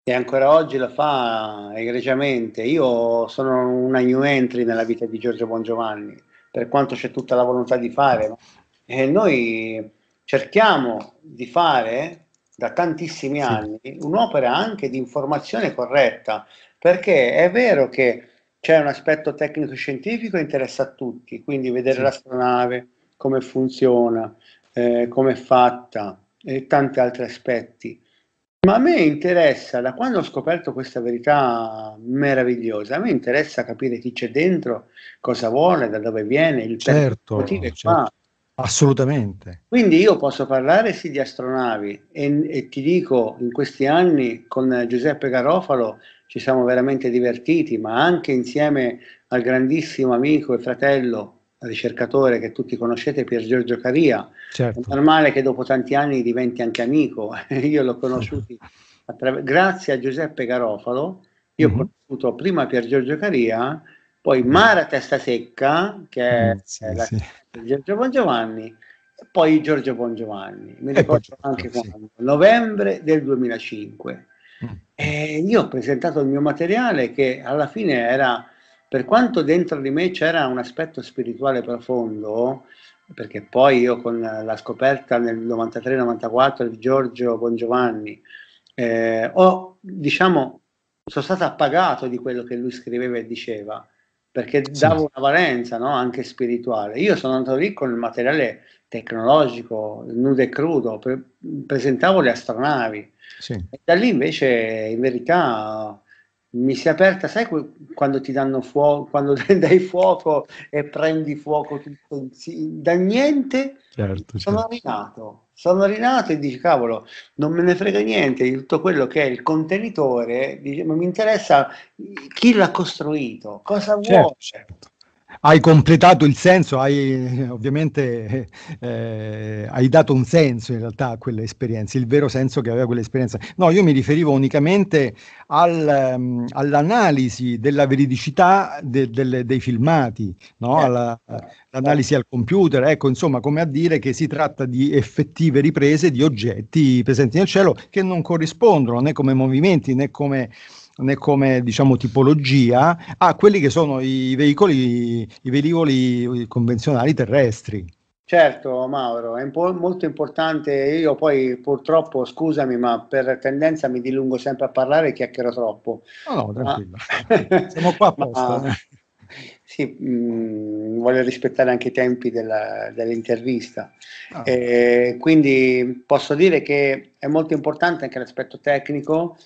e ancora oggi lo fa egregiamente, io sono una new entry nella vita di Giorgio Bongiovanni, per quanto c'è tutta la volontà di fare, e noi cerchiamo di fare da tantissimi anni un'opera anche di informazione corretta, perché è vero che c'è un aspetto tecnico-scientifico che interessa a tutti, quindi vedere sì. l'astronave, come funziona, eh, come è fatta e tanti altri aspetti. Ma a me interessa, da quando ho scoperto questa verità meravigliosa, a me interessa capire chi c'è dentro, cosa vuole, da dove viene, il certo, motivo certo. fa. Assolutamente. Quindi io posso parlare sì di astronavi e, e, ti dico, in questi anni con Giuseppe Garofalo ci siamo veramente divertiti, ma anche insieme al grandissimo amico e fratello ricercatore che tutti conoscete, Pier Giorgio Caria. Certo. È normale che dopo tanti anni diventi anche amico, io l'ho conosciuto attraver- grazie a Giuseppe Garofalo, io mm-hmm. ho conosciuto prima Pier Giorgio Caria poi Mara Testasecca, che è eh, sì, la sì. di Giorgio Bongiovanni, e poi Giorgio Bongiovanni, mi ricordo anche sì. quando, novembre del 2005. Mm. E io ho presentato il mio materiale che alla fine era, per quanto dentro di me c'era un aspetto spirituale profondo, perché poi io con la scoperta nel 93-94 di Giorgio Bongiovanni, eh, ho, diciamo, sono stato appagato di quello che lui scriveva e diceva perché dava una valenza no? anche spirituale. Io sono andato lì con il materiale tecnologico, nudo e crudo, pre- presentavo le astronavi. Sì. E da lì invece, in verità, mi si è aperta, sai quando ti danno fuoco, quando dai fuoco e prendi fuoco tutto, da niente certo, sono certo. arrivato sono rinato e dici cavolo non me ne frega niente di tutto quello che è il contenitore dice, ma mi interessa chi l'ha costruito cosa certo. vuole certo. Hai completato il senso, hai ovviamente eh, hai dato un senso in realtà a quell'esperienza, il vero senso che aveva quell'esperienza. No, io mi riferivo unicamente al, um, all'analisi della veridicità de, de, dei filmati, no? Eh. Alla, l'analisi al computer, ecco insomma come a dire che si tratta di effettive riprese di oggetti presenti nel cielo che non corrispondono né come movimenti né come né come diciamo, tipologia a quelli che sono i veicoli, i velivoli convenzionali terrestri. Certo Mauro, è impo- molto importante, io poi purtroppo scusami ma per tendenza mi dilungo sempre a parlare e chiacchierò troppo. No, no, tranquillo, ma... siamo qua apposta. Ma... Sì, mh, mm, voglio rispettare anche i tempi della, dell'intervista. Ah. Eh, quindi posso dire che è molto importante anche l'aspetto tecnico,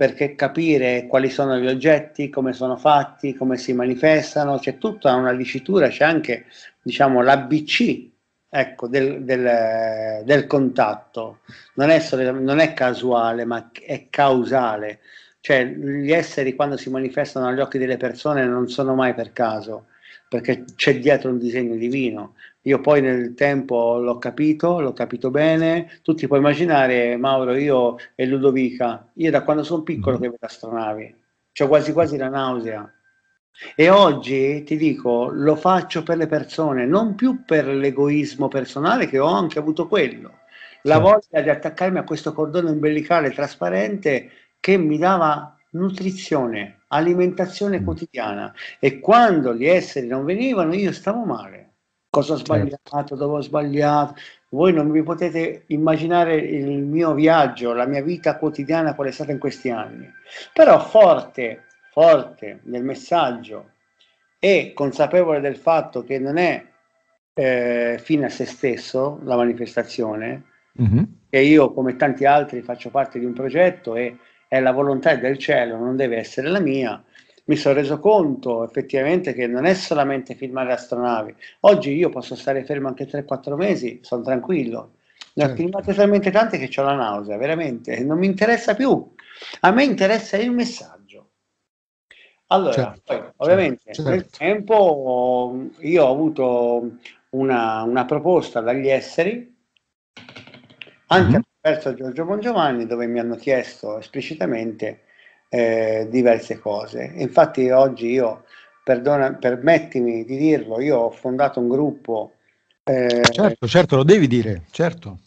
perché capire quali sono gli oggetti, come sono fatti, come si manifestano, c'è tutta una dicitura, c'è anche diciamo, l'ABC ecco, del, del, del, contatto. Non è, non è casuale, ma è causale. Cioè, gli esseri quando si manifestano agli occhi delle persone non sono mai per caso, perché c'è dietro un disegno divino. Io poi nel tempo l'ho capito, l'ho capito bene. Tu ti puoi immaginare, Mauro, io e Ludovica, io da quando sono piccolo mhm. che vedo astronavi, ho quasi quasi la nausea. E oggi ti dico, lo faccio per le persone, non più per l'egoismo personale, che ho anche avuto quello. La sì. voglia di attaccarmi a questo cordone umbilicale trasparente che mi dava nutrizione, alimentazione mm. quotidiana. E quando gli esseri non venivano, io stavo male cosa ho certo. sbagliato, dove ho sbagliato. Voi non vi potete immaginare il mio viaggio, la mia vita quotidiana qual è stata in questi anni. Però forte, forte nel messaggio e consapevole del fatto che non è eh, fine a se stesso la manifestazione, mm-hmm. e io come tanti altri faccio parte di un progetto e è la volontà del cielo, non deve essere la mia, mi sono reso conto effettivamente che non è solamente filmare astronavi. Oggi io posso stare fermo anche 3-4 mesi, sono tranquillo. Ne ho certo. filmate talmente tante che ho la nausea, veramente, non mi interessa più. A me interessa il messaggio. Allora, certo, poi, certo, ovviamente, nel certo. tempo io ho avuto una, una proposta dagli esseri, anche mm-hmm. attraverso Giorgio Bongiovanni, dove mi hanno chiesto esplicitamente eh, diverse cose. Infatti oggi io, perdona, permettimi di dirlo, io ho fondato un gruppo. Eh, certo, certo, lo devi dire, certo.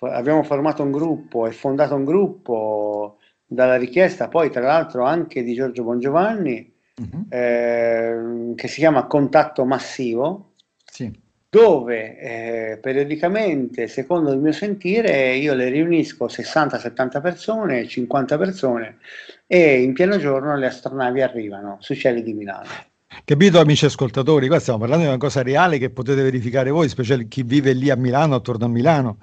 Abbiamo formato un gruppo e fondato un gruppo dalla richiesta poi tra l'altro anche di Giorgio Bongiovanni uh-huh. eh, che si chiama Contatto Massivo. Sì dove eh, periodicamente, secondo il mio sentire, io le riunisco 60-70 persone, 50 persone e in pieno giorno le astronavi arrivano sui cieli di Milano. Capito amici ascoltatori, qua stiamo parlando di una cosa reale che potete verificare voi, specialmente chi vive lì a Milano, attorno a Milano,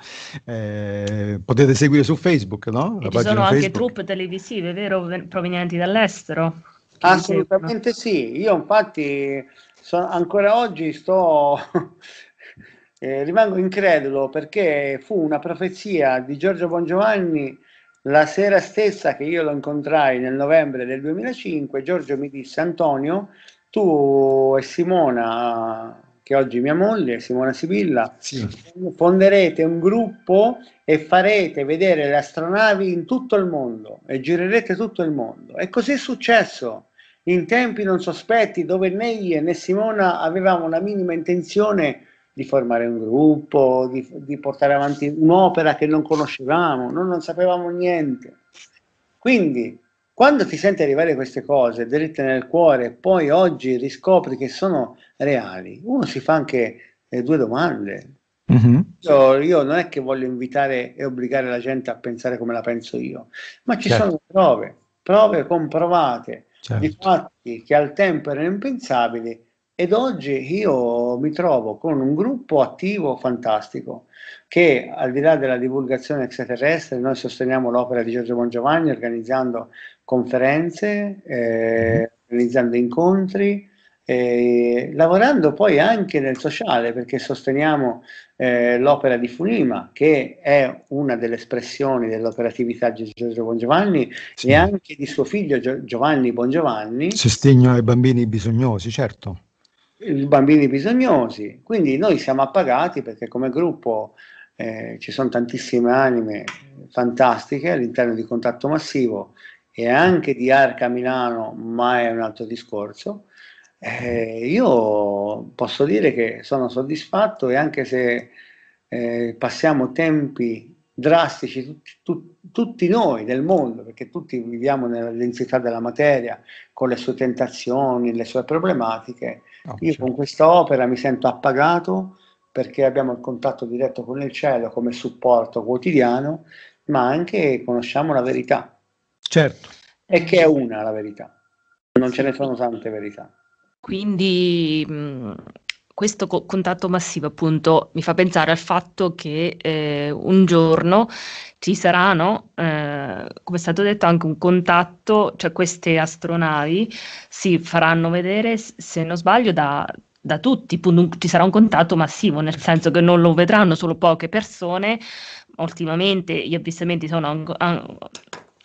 eh, potete seguire su Facebook, no? ci sono anche Facebook. truppe televisive, vero, provenienti dall'estero? Ah, assolutamente sì, io infatti sono, ancora oggi sto, eh, rimango incredulo perché fu una profezia di Giorgio Bongiovanni la sera stessa che io lo incontrai nel novembre del 2005. Giorgio mi disse, Antonio, tu e Simona che oggi è mia moglie, Simona Sibilla, sì. fonderete un gruppo e farete vedere le astronavi in tutto il mondo e girerete tutto il mondo. E così è successo in tempi non sospetti dove né io né Simona avevamo la minima intenzione di formare un gruppo, di, di portare avanti un'opera che non conoscevamo, noi non sapevamo niente. Quindi, quando ti senti arrivare queste cose dritte nel cuore, poi oggi riscopri che sono reali, uno si fa anche eh, due domande. Mm-hmm. Io, io, non è che voglio invitare e obbligare la gente a pensare come la penso io, ma ci certo. sono prove, prove comprovate certo. di fatti che al tempo erano impensabili ed oggi io mi trovo con un gruppo attivo fantastico che al di là della divulgazione extraterrestre noi sosteniamo l'opera di Giorgio Bongiovanni organizzando conferenze, eh, mm-hmm. organizzando incontri, eh, lavorando poi anche nel sociale perché sosteniamo eh, l'opera di Funima che è una delle espressioni dell'operatività di Giorgio Bongiovanni sì. e anche di suo figlio Gio- Giovanni Bongiovanni. Sostegno ai bambini bisognosi, certo. I bambini bisognosi, quindi noi siamo appagati perché come gruppo eh, ci sono tantissime anime fantastiche all'interno di Contatto Massivo e anche di Arca Milano, ma è un altro discorso. Eh, io posso dire che sono soddisfatto e anche se eh, passiamo tempi drastici tutti, tu, tutti noi del mondo, perché tutti viviamo nella densità della materia, con le sue tentazioni, le sue problematiche, oh, io certo. con questa opera mi sento appagato perché abbiamo il contatto diretto con il cielo come supporto quotidiano, ma anche conosciamo la verità. Certo. E che è una la verità, non ce ne sono tante verità. Quindi mh, mhmm, questo co- contatto massivo appunto mi fa pensare al fatto che eh, un giorno ci saranno, eh, come è stato detto, anche un contatto, cioè queste astronavi si faranno vedere, se non sbaglio, da, da tutti, ci sarà un contatto massivo, nel certo. senso che non lo vedranno solo poche persone, ultimamente gli avvistamenti sono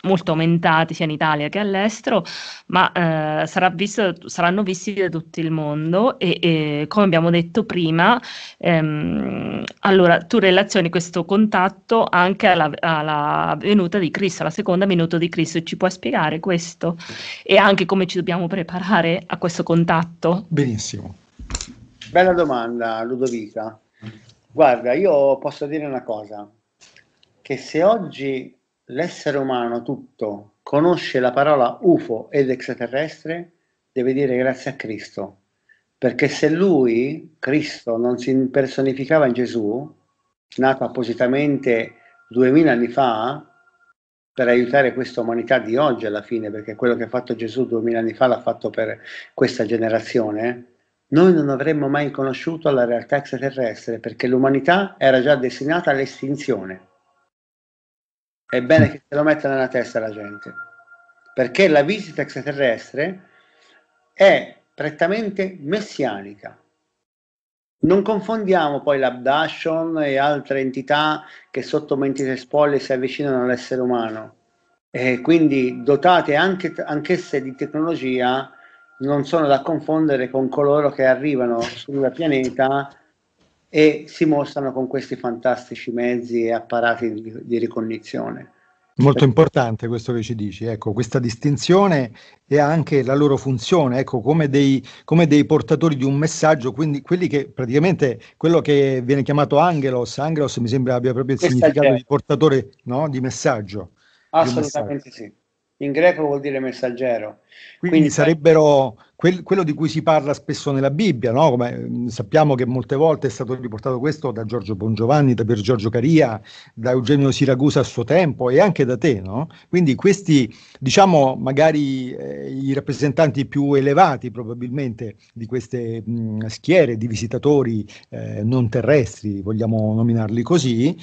molto aumentati sia in Italia che all'estero, ma eh, visto, saranno visti da tutto il mondo e, e come abbiamo detto prima, ehm, allora tu relazioni questo contatto anche alla, alla, venuta di Cristo, alla seconda venuta di Cristo, ci puoi spiegare questo e anche come ci dobbiamo preparare a questo contatto? Benissimo. Bella domanda Ludovica. Guarda, io posso dire una cosa, che se oggi l'essere umano tutto conosce la parola UFO ed extraterrestre, deve dire grazie a Cristo. Perché se lui, Cristo, non si personificava in Gesù, nato appositamente duemila anni fa, per aiutare questa umanità di oggi alla fine, perché quello che ha fatto Gesù duemila anni fa l'ha fatto per questa generazione, noi non avremmo mai conosciuto la realtà extraterrestre, perché l'umanità era già destinata all'estinzione è bene mm. che se lo metta nella testa la gente, perché la visita extraterrestre è prettamente messianica. Non confondiamo poi l'abduction e altre entità che sotto mentite spoglie si avvicinano all'essere umano, e quindi dotate anche, anch'esse di tecnologia, non sono da confondere con coloro che arrivano sul pianeta e si mostrano con questi fantastici mezzi e apparati di, di ricognizione. Molto importante questo che ci dici, ecco, questa distinzione e anche la loro funzione, ecco, come dei, come dei portatori di un messaggio, quindi quelli che praticamente quello che viene chiamato Angelos, Angelos mi sembra abbia proprio il significato di portatore no? di messaggio. Assolutamente di messaggio. sì in greco vuol dire messaggero. Quindi, Quindi sarebbero quel, quello di cui si parla spesso nella Bibbia, no? Come, mm, sappiamo che molte volte è stato riportato questo da Giorgio Bongiovanni, da Pier Giorgio Caria, da Eugenio Siracusa a suo tempo e anche da te. No? Quindi questi, diciamo, magari eh, i rappresentanti più elevati probabilmente di queste mh, mm, schiere di visitatori eh, non terrestri, vogliamo nominarli così,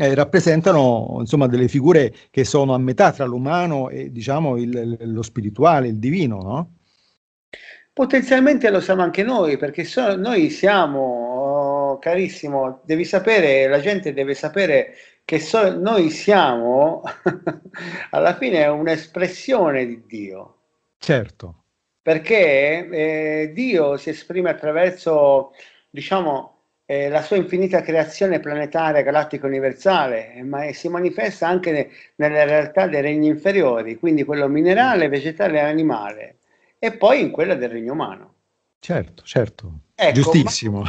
eh, rappresentano insomma delle figure che sono a metà tra l'umano e diciamo il, lo spirituale, il divino, no? Potenzialmente lo siamo anche noi, perché so, noi siamo, oh, carissimo, devi sapere, la gente deve sapere che so, noi siamo, alla fine un'espressione di Dio. Certo. Perché eh, Dio si esprime attraverso, diciamo, eh, la sua infinita creazione planetaria, galattica universale, eh, ma si manifesta anche ne, nella realtà dei regni inferiori, quindi quello minerale, mm. vegetale e animale, e poi in quella del regno umano. Certo, certo, ecco, giustissimo.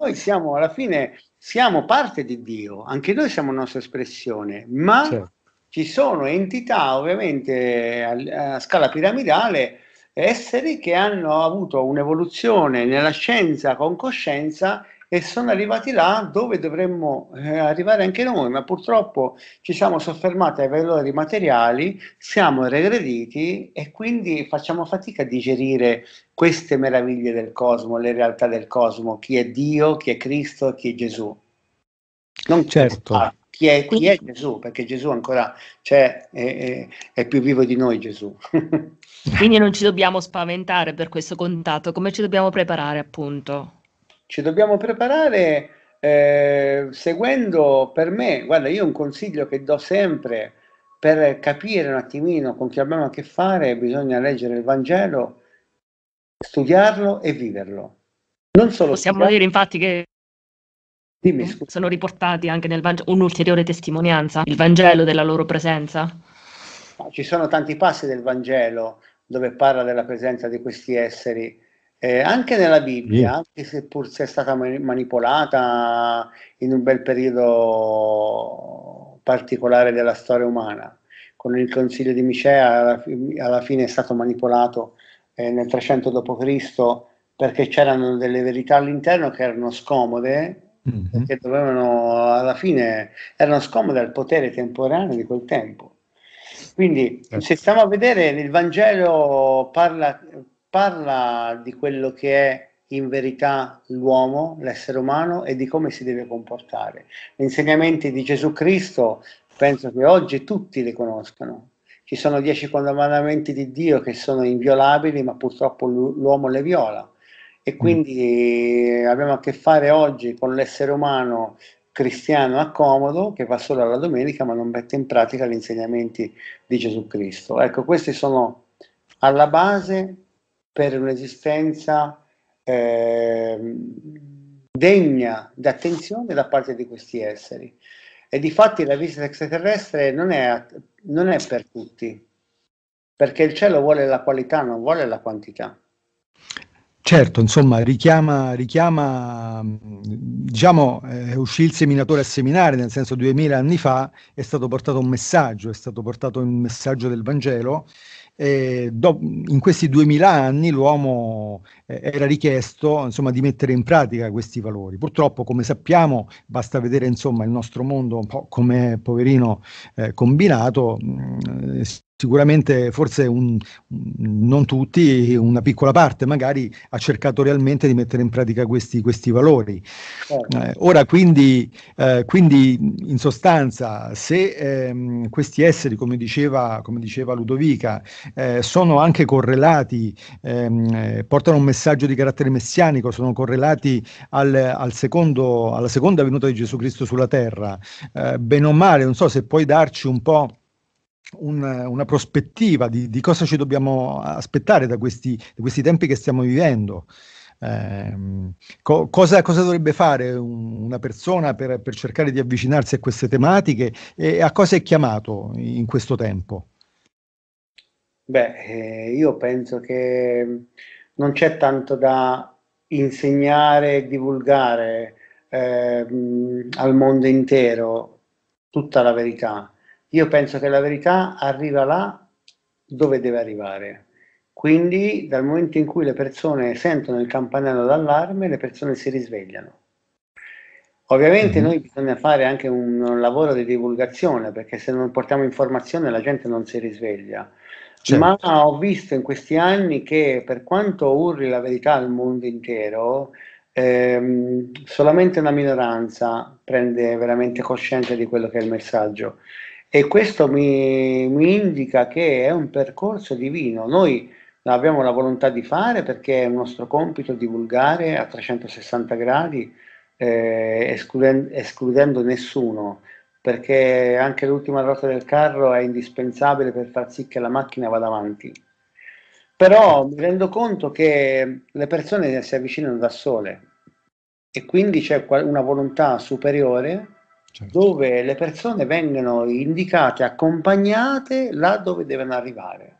Noi siamo, alla fine, siamo parte di Dio, anche noi siamo nostra espressione, ma certo. ci sono entità, ovviamente, a, a scala piramidale, esseri che hanno avuto un'evoluzione nella scienza con coscienza e sono arrivati là dove dovremmo eh, arrivare anche noi, ma purtroppo ci siamo soffermati ai valori materiali, siamo regrediti e quindi facciamo fatica a digerire queste meraviglie del cosmo, le realtà del cosmo, chi è Dio, chi è Cristo, chi è Gesù. Non certo. Ah, chi, è, chi è, Gesù? Perché Gesù ancora c'è, è, è più vivo di noi Gesù. quindi non ci dobbiamo spaventare per questo contatto, come ci dobbiamo preparare appunto? ci dobbiamo preparare eh, seguendo per me, guarda, io un consiglio che do sempre per capire un attimino con chi abbiamo a che fare, bisogna leggere il Vangelo, studiarlo e viverlo. Non solo Possiamo studiarlo. dire infatti che Dimmi, mm, sono riportati anche nel Vangelo un'ulteriore testimonianza, il Vangelo della loro presenza. Ci sono tanti passi del Vangelo dove parla della presenza di questi esseri eh, anche nella Bibbia, anche se pur sia stata manipolata in un bel periodo particolare della storia umana, con il consiglio di Micea alla, fine è stato manipolato eh, nel 300 d.C. perché c'erano delle verità all'interno che erano scomode, mm-hmm. che dovevano alla fine erano scomode al potere temporaneo di quel tempo. Quindi, certo. se stiamo a vedere, il Vangelo parla parla di quello che è in verità l'uomo, l'essere umano e di come si deve comportare. Gli insegnamenti di Gesù Cristo penso che oggi tutti li conoscano. Ci sono dieci comandamenti di Dio che sono inviolabili, ma purtroppo l'uomo le viola. E mm. quindi eh, abbiamo a che fare oggi con l'essere umano cristiano a comodo che va solo alla domenica ma non mette in pratica gli insegnamenti di Gesù Cristo. Ecco, questi sono alla base per un'esistenza eh, degna d'attenzione da parte di questi esseri. E di fatti la visita extraterrestre non è, non è per tutti, perché il cielo vuole la qualità, non vuole la quantità. Certo, insomma, richiama, richiama diciamo, eh, uscì il seminatore a seminare, nel senso 2000 anni fa è stato portato un messaggio, è stato portato il messaggio del Vangelo eh, do, in questi duemila anni l'uomo eh, era richiesto insomma, di mettere in pratica questi valori. Purtroppo, come sappiamo, basta vedere insomma, il nostro mondo un po' come poverino eh, combinato, mh, mm, sicuramente forse un, non tutti, una piccola parte magari ha cercato realmente di mettere in pratica questi, questi valori. Eh. Eh, ora quindi, eh, quindi, in sostanza se ehm, questi esseri, come diceva, come diceva Ludovica, eh, sono anche correlati, ehm, eh, portano un messaggio di carattere messianico, sono correlati al, al secondo, alla seconda venuta di Gesù Cristo sulla terra, eh, bene o male, non so se puoi darci un po' un, una prospettiva di, di, cosa ci dobbiamo aspettare da questi, da questi tempi che stiamo vivendo. Eh, co- cosa, cosa, dovrebbe fare un, una persona per, per, cercare di avvicinarsi a queste tematiche e a cosa è chiamato in questo tempo? Beh, eh, io penso che non c'è tanto da insegnare e divulgare eh, al mondo intero tutta la verità. Io penso che la verità arriva là dove deve arrivare. Quindi dal momento in cui le persone sentono il campanello d'allarme, le persone si risvegliano. Ovviamente mm-hmm. noi bisogna fare anche un, un, lavoro di divulgazione, perché se non portiamo informazione la gente non si risveglia. Certo. Ma ho visto in questi anni che per quanto urli la verità al mondo intero, ehm, solamente una minoranza prende veramente coscienza di quello che è il messaggio e questo mi, mi indica che è un percorso divino. Noi abbiamo la volontà di fare perché è un nostro compito divulgare a 360 gradi, eh, escludendo, escludendo nessuno, perché anche l'ultima ruota del carro è indispensabile per far sì che la macchina vada avanti. Però mi rendo conto che le persone si avvicinano da sole e quindi c'è una volontà superiore certo. dove le persone vengono indicate, accompagnate là dove devono arrivare.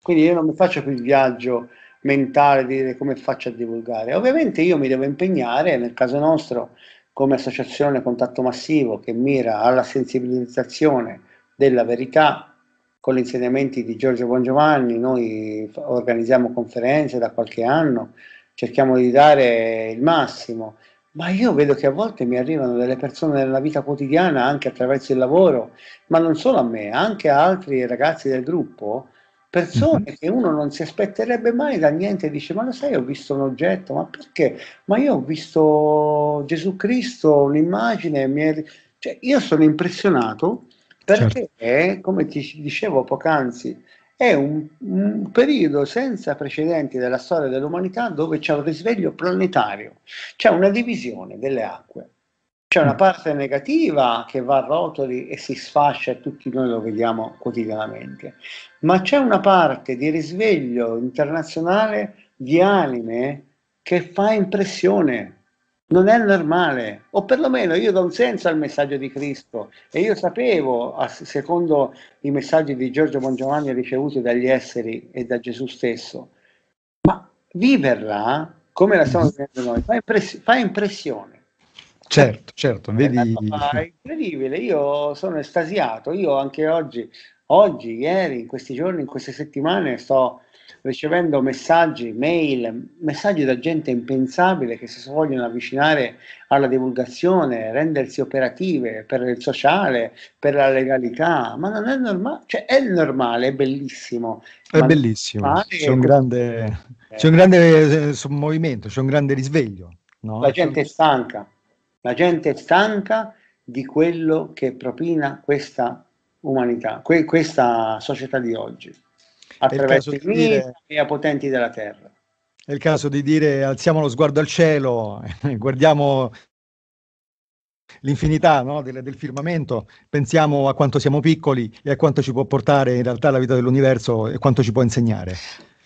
Quindi io non mi faccio più il viaggio mentale di dire come faccio a divulgare. Ovviamente io mi devo impegnare, nel caso nostro, come associazione Contatto Massivo che mira alla sensibilizzazione della verità con gli insegnamenti di Giorgio Buongiovanni, noi organizziamo conferenze da qualche anno, cerchiamo di dare il massimo ma io vedo che a volte mi arrivano delle persone nella vita quotidiana anche attraverso il lavoro, ma non solo a me, anche a altri ragazzi del gruppo, persone mhm. che uno non si aspetterebbe mai da niente, dice ma lo sai ho visto un oggetto, ma perché? Ma io ho visto Gesù Cristo, un'immagine, cioè, io sono impressionato perché, certo. come ti dicevo poc'anzi, è un, un, periodo senza precedenti della storia dell'umanità dove c'è un risveglio planetario, c'è una divisione delle acque. C'è una mm. parte negativa che va a rotoli e si sfascia e tutti noi lo vediamo quotidianamente, ma c'è una parte di risveglio internazionale di anime che fa impressione, non è normale, o perlomeno io do un senso al messaggio di Cristo e io sapevo, a, secondo i messaggi di Giorgio Bongiovanni ricevuti dagli esseri e da Gesù stesso, ma viverla come la stiamo vivendo noi fa, impress- fa impressione. Certo, certo, eh, vedi... È incredibile, io sono estasiato, io anche oggi, oggi, ieri, in questi giorni, in queste settimane sto ricevendo messaggi, mail, messaggi da gente impensabile che si vogliono avvicinare alla divulgazione, rendersi operative per il sociale, per la legalità, ma non è normale, cioè è normale, è bellissimo. È bellissimo, normale, c'è, un grande, eh. c'è un grande eh, movimento, c'è un grande risveglio. No? La gente è stanca, la gente è stanca di quello che propina questa umanità, que- questa società di oggi attraverso i dire... e potenti della terra. È il caso di dire alziamo lo sguardo al cielo, guardiamo l'infinità no, del, del, firmamento, pensiamo a quanto siamo piccoli e a quanto ci può portare in realtà la vita dell'universo e quanto ci può insegnare.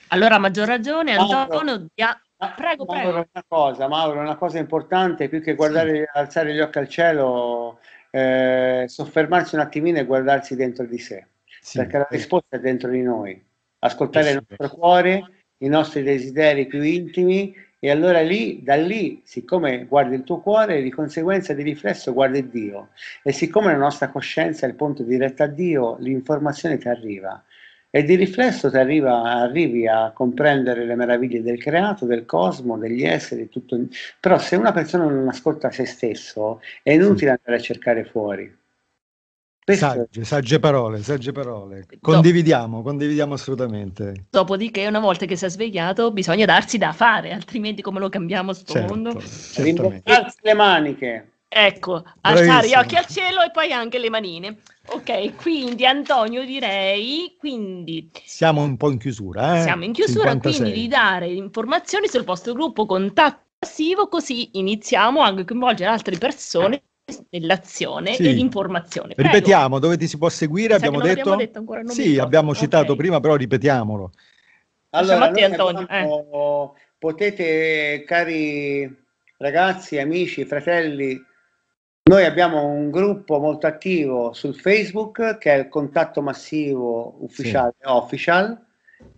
Allora, a maggior ragione, Antonio, dia... prego, Mauro, Una cosa, Mauro, una cosa importante, più che guardare, sì. alzare gli occhi al cielo, eh, soffermarsi un attimino e guardarsi dentro di sé, sì. perché la risposta è dentro di noi ascoltare il nostro cuore, i nostri desideri più intimi e allora lì, da lì, siccome guardi il tuo cuore, di conseguenza di riflesso guardi Dio e siccome la nostra coscienza è il punto diretto a Dio, l'informazione ti arriva e di riflesso ti arriva, arrivi a comprendere le meraviglie del creato, del cosmo, degli esseri, tutto. però se una persona non ascolta se stesso è inutile andare a cercare fuori. Sagge, sagge, parole, sagge parole. Condividiamo, Dopo. condividiamo assolutamente. Dopodiché, una volta che si è svegliato, bisogna darsi da fare, altrimenti come lo cambiamo sto certo, mondo? Rimboccarsi le maniche. Ecco, Bravissimo. alzare gli occhi al cielo e poi anche le manine. Ok, quindi Antonio direi, quindi... Siamo un po' in chiusura, eh? Siamo in chiusura, 56. quindi di dare informazioni sul vostro gruppo contatto passivo, così iniziamo anche a coinvolgere altre persone dell'azione sì. e l'informazione. Prego. Ripetiamo dove ti si può seguire, abbiamo detto... abbiamo detto? Ancora, sì, abbiamo citato okay. prima, però ripetiamolo. Allora, allora Antonio, quando, eh. potete, cari ragazzi, amici, fratelli, noi abbiamo un gruppo molto attivo sul Facebook che è il Contatto Massivo Ufficiale sì. Official,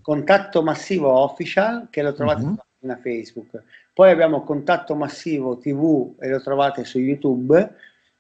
Contatto Massivo Official, che lo trovate uh-huh pagina Facebook. Poi abbiamo Contatto Massivo TV e lo trovate su YouTube.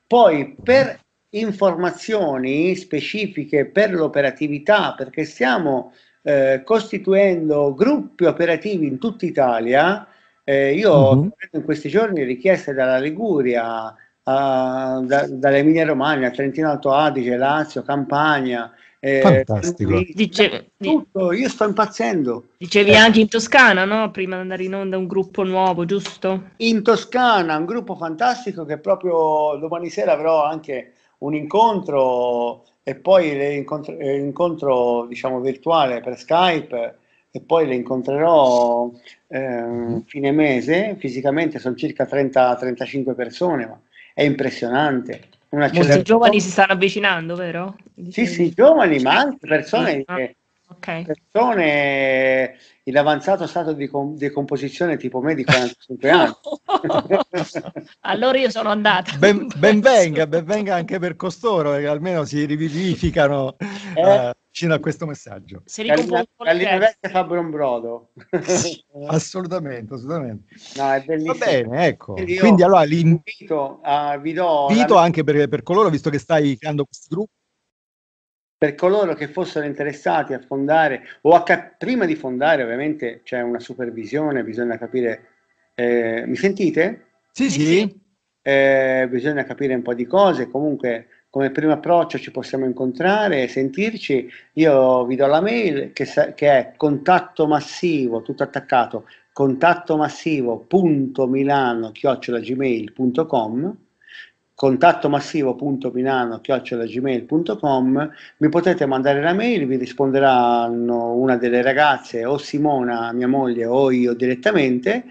Poi per informazioni specifiche per l'operatività, perché stiamo eh, costituendo gruppi operativi in tutta Italia. Eh, io ho mm-hmm. in questi giorni richieste dalla Liguria, a, da, dall'Emilia Romagna, Trentino Alto Adige, Lazio, Campania, eh, Fantastico. Dice, tutto, io sto impazzendo. Dicevi eh. anche in Toscana, no? Prima di andare in onda un gruppo nuovo, giusto? In Toscana, un gruppo fantastico che proprio domani sera avrò anche un incontro e poi l'incontro, eh, diciamo, virtuale per Skype e poi le incontrerò eh, fine mese, fisicamente sono circa 30-35 persone, ma è impressionante Molti giovani si stanno avvicinando, vero? Sì, sì, giovani, ma anche persone, ah, okay. persone in avanzato stato di com- decomposizione tipo me di 45 anni. allora io sono andata. Ben, benvenga, venga, anche per costoro, eh, che almeno si rivivificano. Eh, eh a questo messaggio. Se All'universo Fabio Lombrodo. assolutamente, assolutamente. No, è bellissimo. Va bene, ecco. Quindi, Quindi allora l'invito uh, ah, vi do invito la... anche per, per, coloro, visto che stai creando questo gruppo Per coloro che fossero interessati a fondare o a cap- prima di fondare, ovviamente c'è una supervisione, bisogna capire. Eh, mi sentite? Sì, sì. sì. Eh, bisogna capire un po' di cose, comunque come primo approccio ci possiamo incontrare, e sentirci, io vi do la mail che, che è contatto massivo, tutto attaccato, contatto massivo.milano-gmail.com contatto massivo.milano-gmail.com mi potete mandare la mail, vi risponderanno una delle ragazze o Simona, mia moglie o io direttamente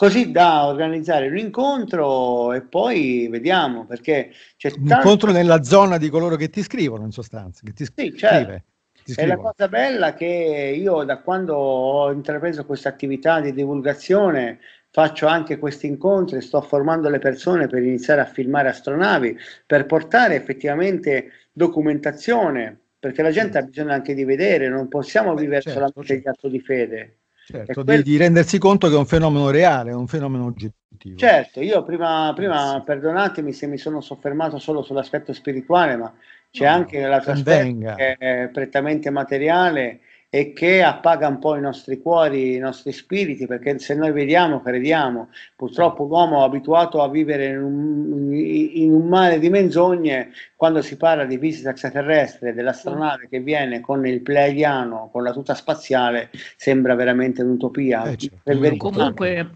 così da organizzare un incontro e poi vediamo perché c'è un tanto... incontro nella zona di coloro che ti scrivono in sostanza che ti scrive, sì, certo. ti è la cosa bella che io da quando ho intrapreso questa attività di divulgazione faccio anche questi incontri sto formando le persone per iniziare a filmare astronavi per portare effettivamente documentazione perché la gente ha bisogno anche di vedere non possiamo Beh, vivere certo, solamente certo. di atto di fede Certo, quel... di, di, rendersi conto che è un fenomeno reale, è un fenomeno oggettivo. Certo, io prima, prima eh, sì. perdonatemi se mi sono soffermato solo sull'aspetto spirituale, ma c'è no, anche la trasferta che è prettamente materiale e che appaga un po' i nostri cuori, i nostri spiriti, perché se noi vediamo, crediamo. Purtroppo l'uomo abituato a vivere in un, in un mare di menzogne quando si parla di visita extraterrestre, dell'astronave che viene con il pleiadiano, con la tuta spaziale, sembra veramente un'utopia. Eh, certo. Comunque,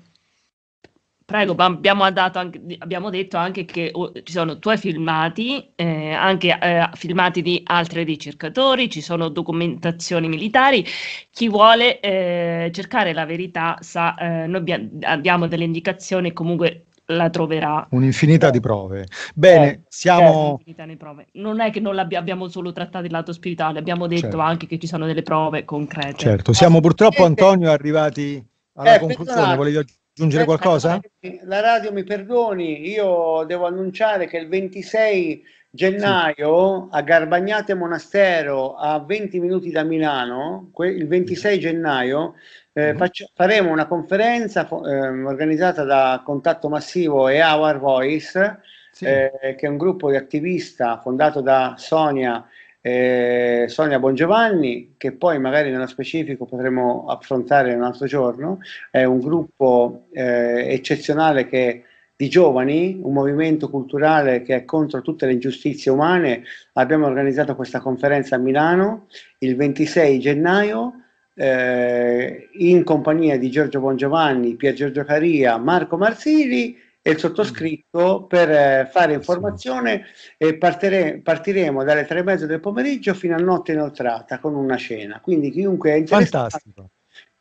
Prego, abbiamo, anche, abbiamo, detto anche che oh, ci sono tuoi filmati, eh, anche eh, filmati di altri ricercatori, ci sono documentazioni militari. Chi vuole eh, cercare la verità sa, eh, noi abbiamo delle indicazioni, comunque la troverà. Un'infinità di prove. Bene, eh, siamo... Eh, prove. Non è che non abbiamo solo trattato il lato spirituale, abbiamo detto certo. anche che ci sono delle prove concrete. Certo, siamo eh, purtroppo, eh, Antonio, arrivati alla conclusione. Volevi Aggiungere eh, qualcosa? Eh, eh, la radio mi perdoni, io devo annunciare che il 26 gennaio sì. a Garbagnate Monastero, a 20 minuti da Milano, il 26 gennaio, eh, mhm. faremo una conferenza eh, organizzata da Contatto Massivo e Our Voice, sì. eh, che è un gruppo di attivista fondato da Sonia eh, Sonia Bongiovanni, che poi magari nello specifico potremo affrontare un altro giorno, è un gruppo eh, eccezionale che, di giovani, un movimento culturale che è contro tutte le ingiustizie umane. Abbiamo organizzato questa conferenza a Milano il 26 gennaio eh, in compagnia di Giorgio Bongiovanni, Pier Giorgio Caria, Marco Marsili, e il sottoscritto per eh, fare informazione e partire, partiremo dalle tre e mezzo del pomeriggio fino a notte inoltrata con una cena. Quindi chiunque è interessato Fantastico.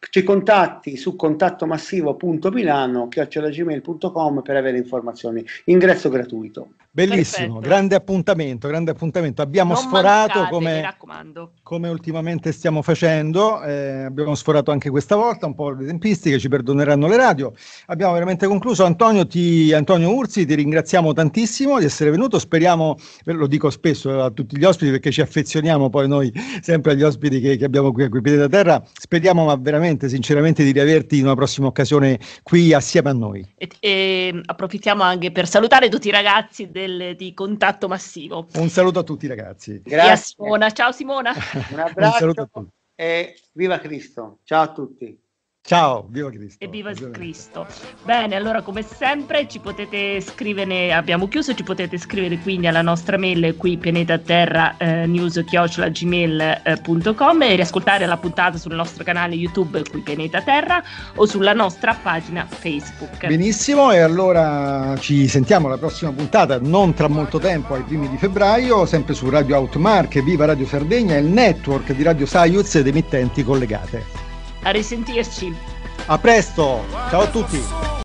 ci contatti su contattomassivo.milano.gmail.com per avere informazioni. Ingresso gratuito. Bellissimo, Perfetto. grande appuntamento, grande appuntamento. Abbiamo non sforato mancate, come... Mi raccomando come ultimamente stiamo facendo, eh, abbiamo sforato anche questa volta un po' le tempistiche, ci perdoneranno le radio. Abbiamo veramente concluso. Antonio, ti, Antonio Urzi, ti ringraziamo tantissimo di essere venuto. Speriamo, eh, lo dico spesso a tutti gli ospiti perché ci affezioniamo poi noi sempre agli ospiti che, che abbiamo qui a Qui da Terra. Speriamo, ma veramente, sinceramente, di riaverti in una prossima occasione qui assieme a noi. E, e approfittiamo anche per salutare tutti i ragazzi del, di Contatto Massivo. Un saluto a tutti, ragazzi. Grazie. E a Simona. Ciao Simona. Un abbraccio Un e viva Cristo. Ciao a tutti. Ciao, viva Cristo. Evviva ovviamente. Cristo. Bene, allora come sempre ci potete scrivere, abbiamo chiuso, ci potete scrivere quindi alla nostra mail qui pianeta pianetaterranews.gmail.com eh, eh e riascoltare la puntata sul nostro canale YouTube qui Pianeta Terra o sulla nostra pagina Facebook. Benissimo, e allora ci sentiamo alla prossima puntata, non tra molto tempo, ai primi di febbraio, sempre su Radio Outmark, viva Radio Sardegna, il network di Radio Saiuz ed emittenti collegate. A risentirci. A presto. Ciao a tutti.